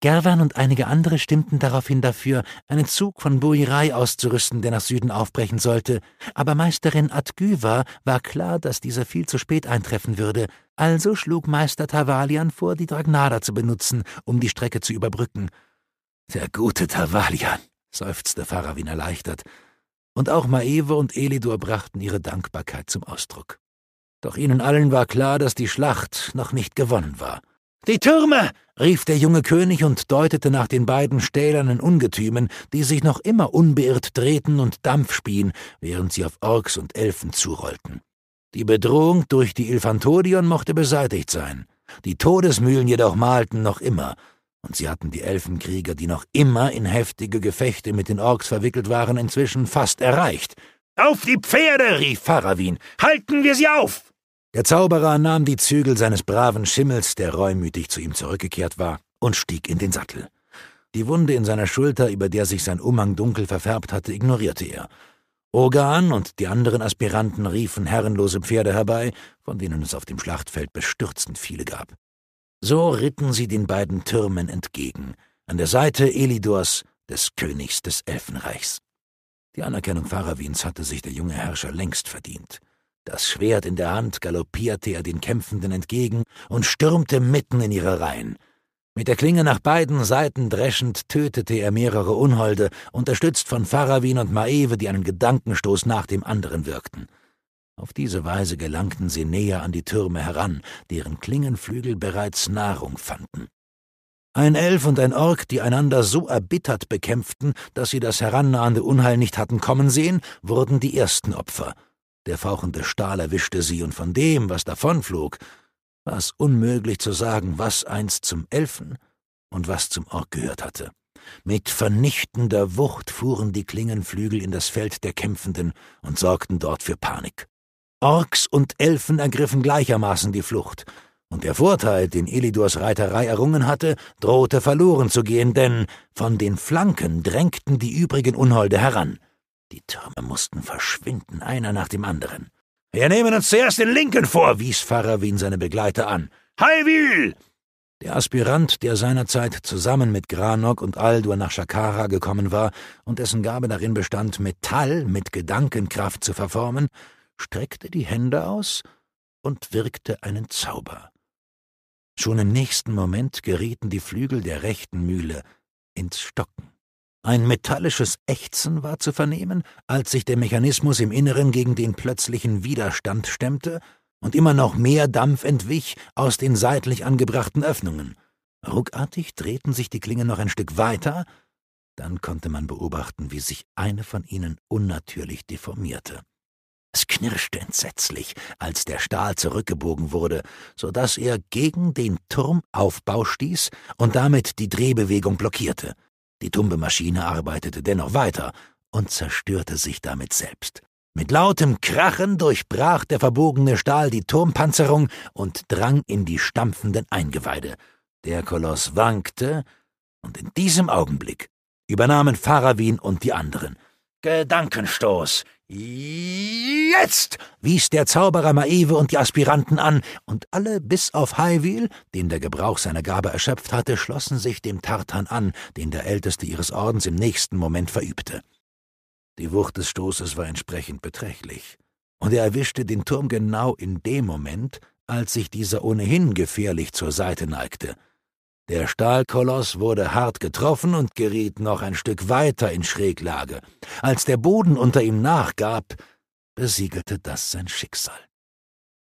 Gerwan und einige andere stimmten daraufhin dafür, einen Zug von Buirai auszurüsten, der nach Süden aufbrechen sollte, aber Meisterin Atgyva war klar, dass dieser viel zu spät eintreffen würde, also schlug Meister Tavalian vor, die Dragnada zu benutzen, um die Strecke zu überbrücken. Der gute Tavalian, seufzte Farawin erleichtert, und auch Maeve und Elidur brachten ihre Dankbarkeit zum Ausdruck. Doch ihnen allen war klar, dass die Schlacht noch nicht gewonnen war. Die Türme! rief der junge König und deutete nach den beiden stählernen Ungetümen, die sich noch immer unbeirrt drehten und Dampf spien, während sie auf Orks und Elfen zurollten. Die Bedrohung durch die Ilfantodion mochte beseitigt sein. Die Todesmühlen jedoch malten noch immer, und sie hatten die Elfenkrieger, die noch immer in heftige Gefechte mit den Orks verwickelt waren, inzwischen fast erreicht. Auf die Pferde! rief Farawin. Halten wir sie auf! Der Zauberer nahm die Zügel seines braven Schimmels, der reumütig zu ihm zurückgekehrt war, und stieg in den Sattel. Die Wunde in seiner Schulter, über der sich sein Umhang dunkel verfärbt hatte, ignorierte er. Organ und die anderen Aspiranten riefen herrenlose Pferde herbei, von denen es auf dem Schlachtfeld bestürzend viele gab. So ritten sie den beiden Türmen entgegen, an der Seite Elidors, des Königs des Elfenreichs. Die Anerkennung Farawins hatte sich der junge Herrscher längst verdient. Das Schwert in der Hand galoppierte er den Kämpfenden entgegen und stürmte mitten in ihre Reihen. Mit der Klinge nach beiden Seiten dreschend tötete er mehrere Unholde, unterstützt von Farawin und Maeve, die einen Gedankenstoß nach dem anderen wirkten. Auf diese Weise gelangten sie näher an die Türme heran, deren Klingenflügel bereits Nahrung fanden. Ein Elf und ein Ork, die einander so erbittert bekämpften, dass sie das herannahende Unheil nicht hatten kommen sehen, wurden die ersten Opfer – der fauchende Stahl erwischte sie, und von dem, was davonflog, war es unmöglich zu sagen, was einst zum Elfen und was zum Ork gehört hatte. Mit vernichtender Wucht fuhren die Klingenflügel in das Feld der Kämpfenden und sorgten dort für Panik. Orks und Elfen ergriffen gleichermaßen die Flucht, und der Vorteil, den Elidors Reiterei errungen hatte, drohte verloren zu gehen, denn von den Flanken drängten die übrigen Unholde heran. Die Türme mussten verschwinden, einer nach dem anderen. Wir nehmen uns zuerst den Linken vor, wies Pfarrer Wien seine Begleiter an. Heiwil! Der Aspirant, der seinerzeit zusammen mit Granok und Aldur nach Shakara gekommen war und dessen Gabe darin bestand, Metall mit Gedankenkraft zu verformen, streckte die Hände aus und wirkte einen Zauber. Schon im nächsten Moment gerieten die Flügel der rechten Mühle ins Stocken. Ein metallisches Ächzen war zu vernehmen, als sich der Mechanismus im Inneren gegen den plötzlichen Widerstand stemmte und immer noch mehr Dampf entwich aus den seitlich angebrachten Öffnungen. Ruckartig drehten sich die Klingen noch ein Stück weiter, dann konnte man beobachten, wie sich eine von ihnen unnatürlich deformierte. Es knirschte entsetzlich, als der Stahl zurückgebogen wurde, so dass er gegen den Turmaufbau stieß und damit die Drehbewegung blockierte. Die tumbe Maschine arbeitete dennoch weiter und zerstörte sich damit selbst. Mit lautem Krachen durchbrach der verbogene Stahl die Turmpanzerung und drang in die stampfenden Eingeweide. Der Koloss wankte, und in diesem Augenblick übernahmen Farawin und die anderen. Gedankenstoß, Jetzt! wies der Zauberer Maeve und die Aspiranten an, und alle bis auf Highwheel, den der Gebrauch seiner Gabe erschöpft hatte, schlossen sich dem Tartan an, den der Älteste ihres Ordens im nächsten Moment verübte. Die Wucht des Stoßes war entsprechend beträchtlich, und er erwischte den Turm genau in dem Moment, als sich dieser ohnehin gefährlich zur Seite neigte. Der Stahlkoloss wurde hart getroffen und geriet noch ein Stück weiter in Schräglage. Als der Boden unter ihm nachgab, besiegelte das sein Schicksal.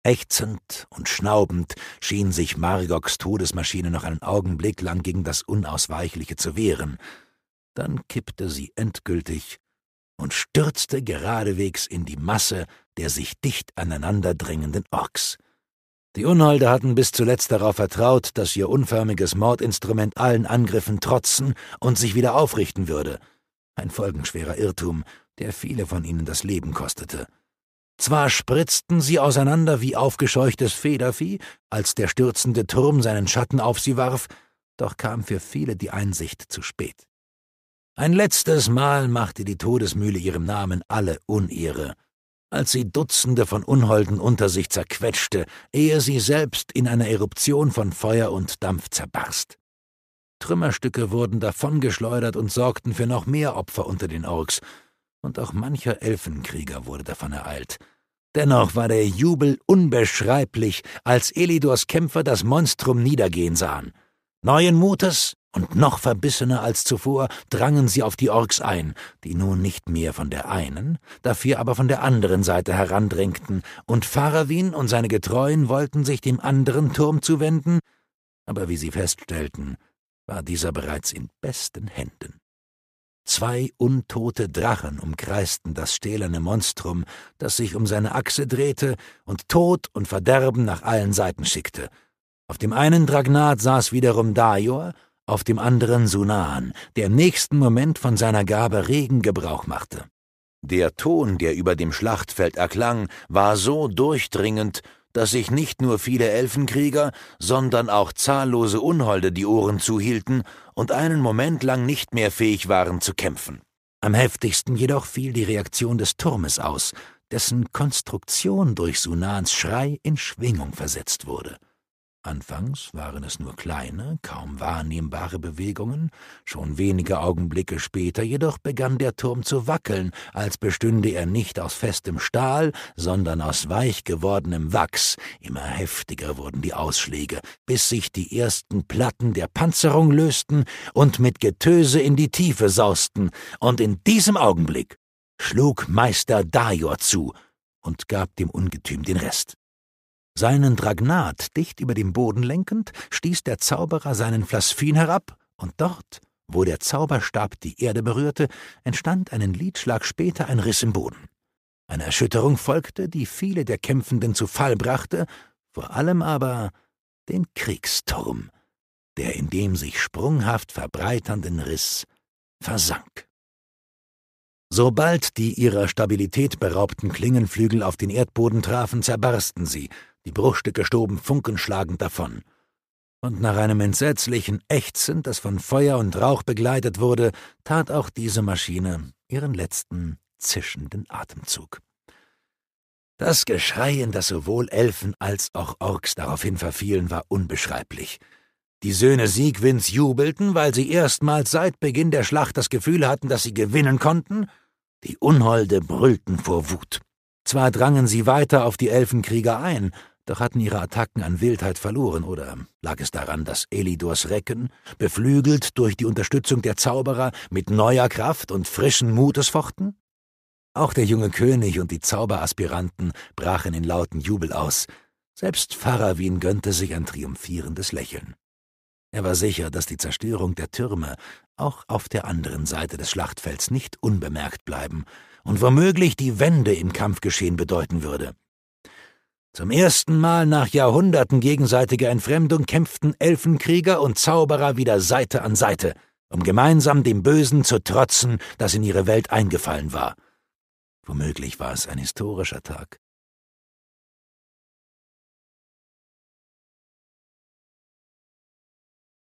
Ächzend und schnaubend schien sich Margoks Todesmaschine noch einen Augenblick lang gegen das Unausweichliche zu wehren. Dann kippte sie endgültig und stürzte geradewegs in die Masse der sich dicht aneinander drängenden Orks. Die Unholde hatten bis zuletzt darauf vertraut, dass ihr unförmiges Mordinstrument allen Angriffen trotzen und sich wieder aufrichten würde. Ein folgenschwerer Irrtum, der viele von ihnen das Leben kostete. Zwar spritzten sie auseinander wie aufgescheuchtes Federvieh, als der stürzende Turm seinen Schatten auf sie warf, doch kam für viele die Einsicht zu spät. Ein letztes Mal machte die Todesmühle ihrem Namen alle Unehre als sie Dutzende von Unholden unter sich zerquetschte, ehe sie selbst in einer Eruption von Feuer und Dampf zerbarst. Trümmerstücke wurden davongeschleudert und sorgten für noch mehr Opfer unter den Orks, und auch mancher Elfenkrieger wurde davon ereilt. Dennoch war der Jubel unbeschreiblich, als Elidors Kämpfer das Monstrum niedergehen sahen. Neuen Mutes und noch verbissener als zuvor drangen sie auf die Orks ein, die nun nicht mehr von der einen, dafür aber von der anderen Seite herandrängten, und Farawin und seine Getreuen wollten sich dem anderen Turm zuwenden, aber wie sie feststellten, war dieser bereits in besten Händen. Zwei untote Drachen umkreisten das stählerne Monstrum, das sich um seine Achse drehte und Tod und Verderben nach allen Seiten schickte. Auf dem einen Dragnat saß wiederum Dajor, auf dem anderen Sunan, der im nächsten Moment von seiner Gabe regen Gebrauch machte. Der Ton, der über dem Schlachtfeld erklang, war so durchdringend, dass sich nicht nur viele Elfenkrieger, sondern auch zahllose Unholde die Ohren zuhielten und einen Moment lang nicht mehr fähig waren zu kämpfen. Am heftigsten jedoch fiel die Reaktion des Turmes aus, dessen Konstruktion durch Sunans Schrei in Schwingung versetzt wurde. Anfangs waren es nur kleine, kaum wahrnehmbare Bewegungen, schon wenige Augenblicke später jedoch begann der Turm zu wackeln, als bestünde er nicht aus festem Stahl, sondern aus weich gewordenem Wachs, immer heftiger wurden die Ausschläge, bis sich die ersten Platten der Panzerung lösten und mit Getöse in die Tiefe sausten, und in diesem Augenblick schlug Meister Dajor zu und gab dem Ungetüm den Rest. Seinen Dragnat dicht über dem Boden lenkend, stieß der Zauberer seinen Flasfin herab, und dort, wo der Zauberstab die Erde berührte, entstand einen Lidschlag später ein Riss im Boden. Eine Erschütterung folgte, die viele der Kämpfenden zu Fall brachte, vor allem aber den Kriegsturm, der in dem sich sprunghaft verbreiternden Riss versank. Sobald die ihrer Stabilität beraubten Klingenflügel auf den Erdboden trafen, zerbarsten sie, die Bruchstücke stoben funkenschlagend davon. Und nach einem entsetzlichen Ächzen, das von Feuer und Rauch begleitet wurde, tat auch diese Maschine ihren letzten zischenden Atemzug. Das Geschrei, in das sowohl Elfen als auch Orks daraufhin verfielen, war unbeschreiblich. Die Söhne Siegwinds jubelten, weil sie erstmals seit Beginn der Schlacht das Gefühl hatten, dass sie gewinnen konnten, die Unholde brüllten vor Wut. Zwar drangen sie weiter auf die Elfenkrieger ein, doch hatten ihre Attacken an Wildheit verloren, oder lag es daran, dass Elidors Recken, beflügelt durch die Unterstützung der Zauberer, mit neuer Kraft und frischen Mutes fochten? Auch der junge König und die Zauberaspiranten brachen in lauten Jubel aus. Selbst Farawin gönnte sich ein triumphierendes Lächeln. Er war sicher, dass die Zerstörung der Türme auch auf der anderen Seite des Schlachtfelds nicht unbemerkt bleiben und womöglich die Wende im Kampfgeschehen bedeuten würde. Zum ersten Mal nach Jahrhunderten gegenseitiger Entfremdung kämpften Elfenkrieger und Zauberer wieder Seite an Seite, um gemeinsam dem Bösen zu trotzen, das in ihre Welt eingefallen war. Womöglich war es ein historischer Tag.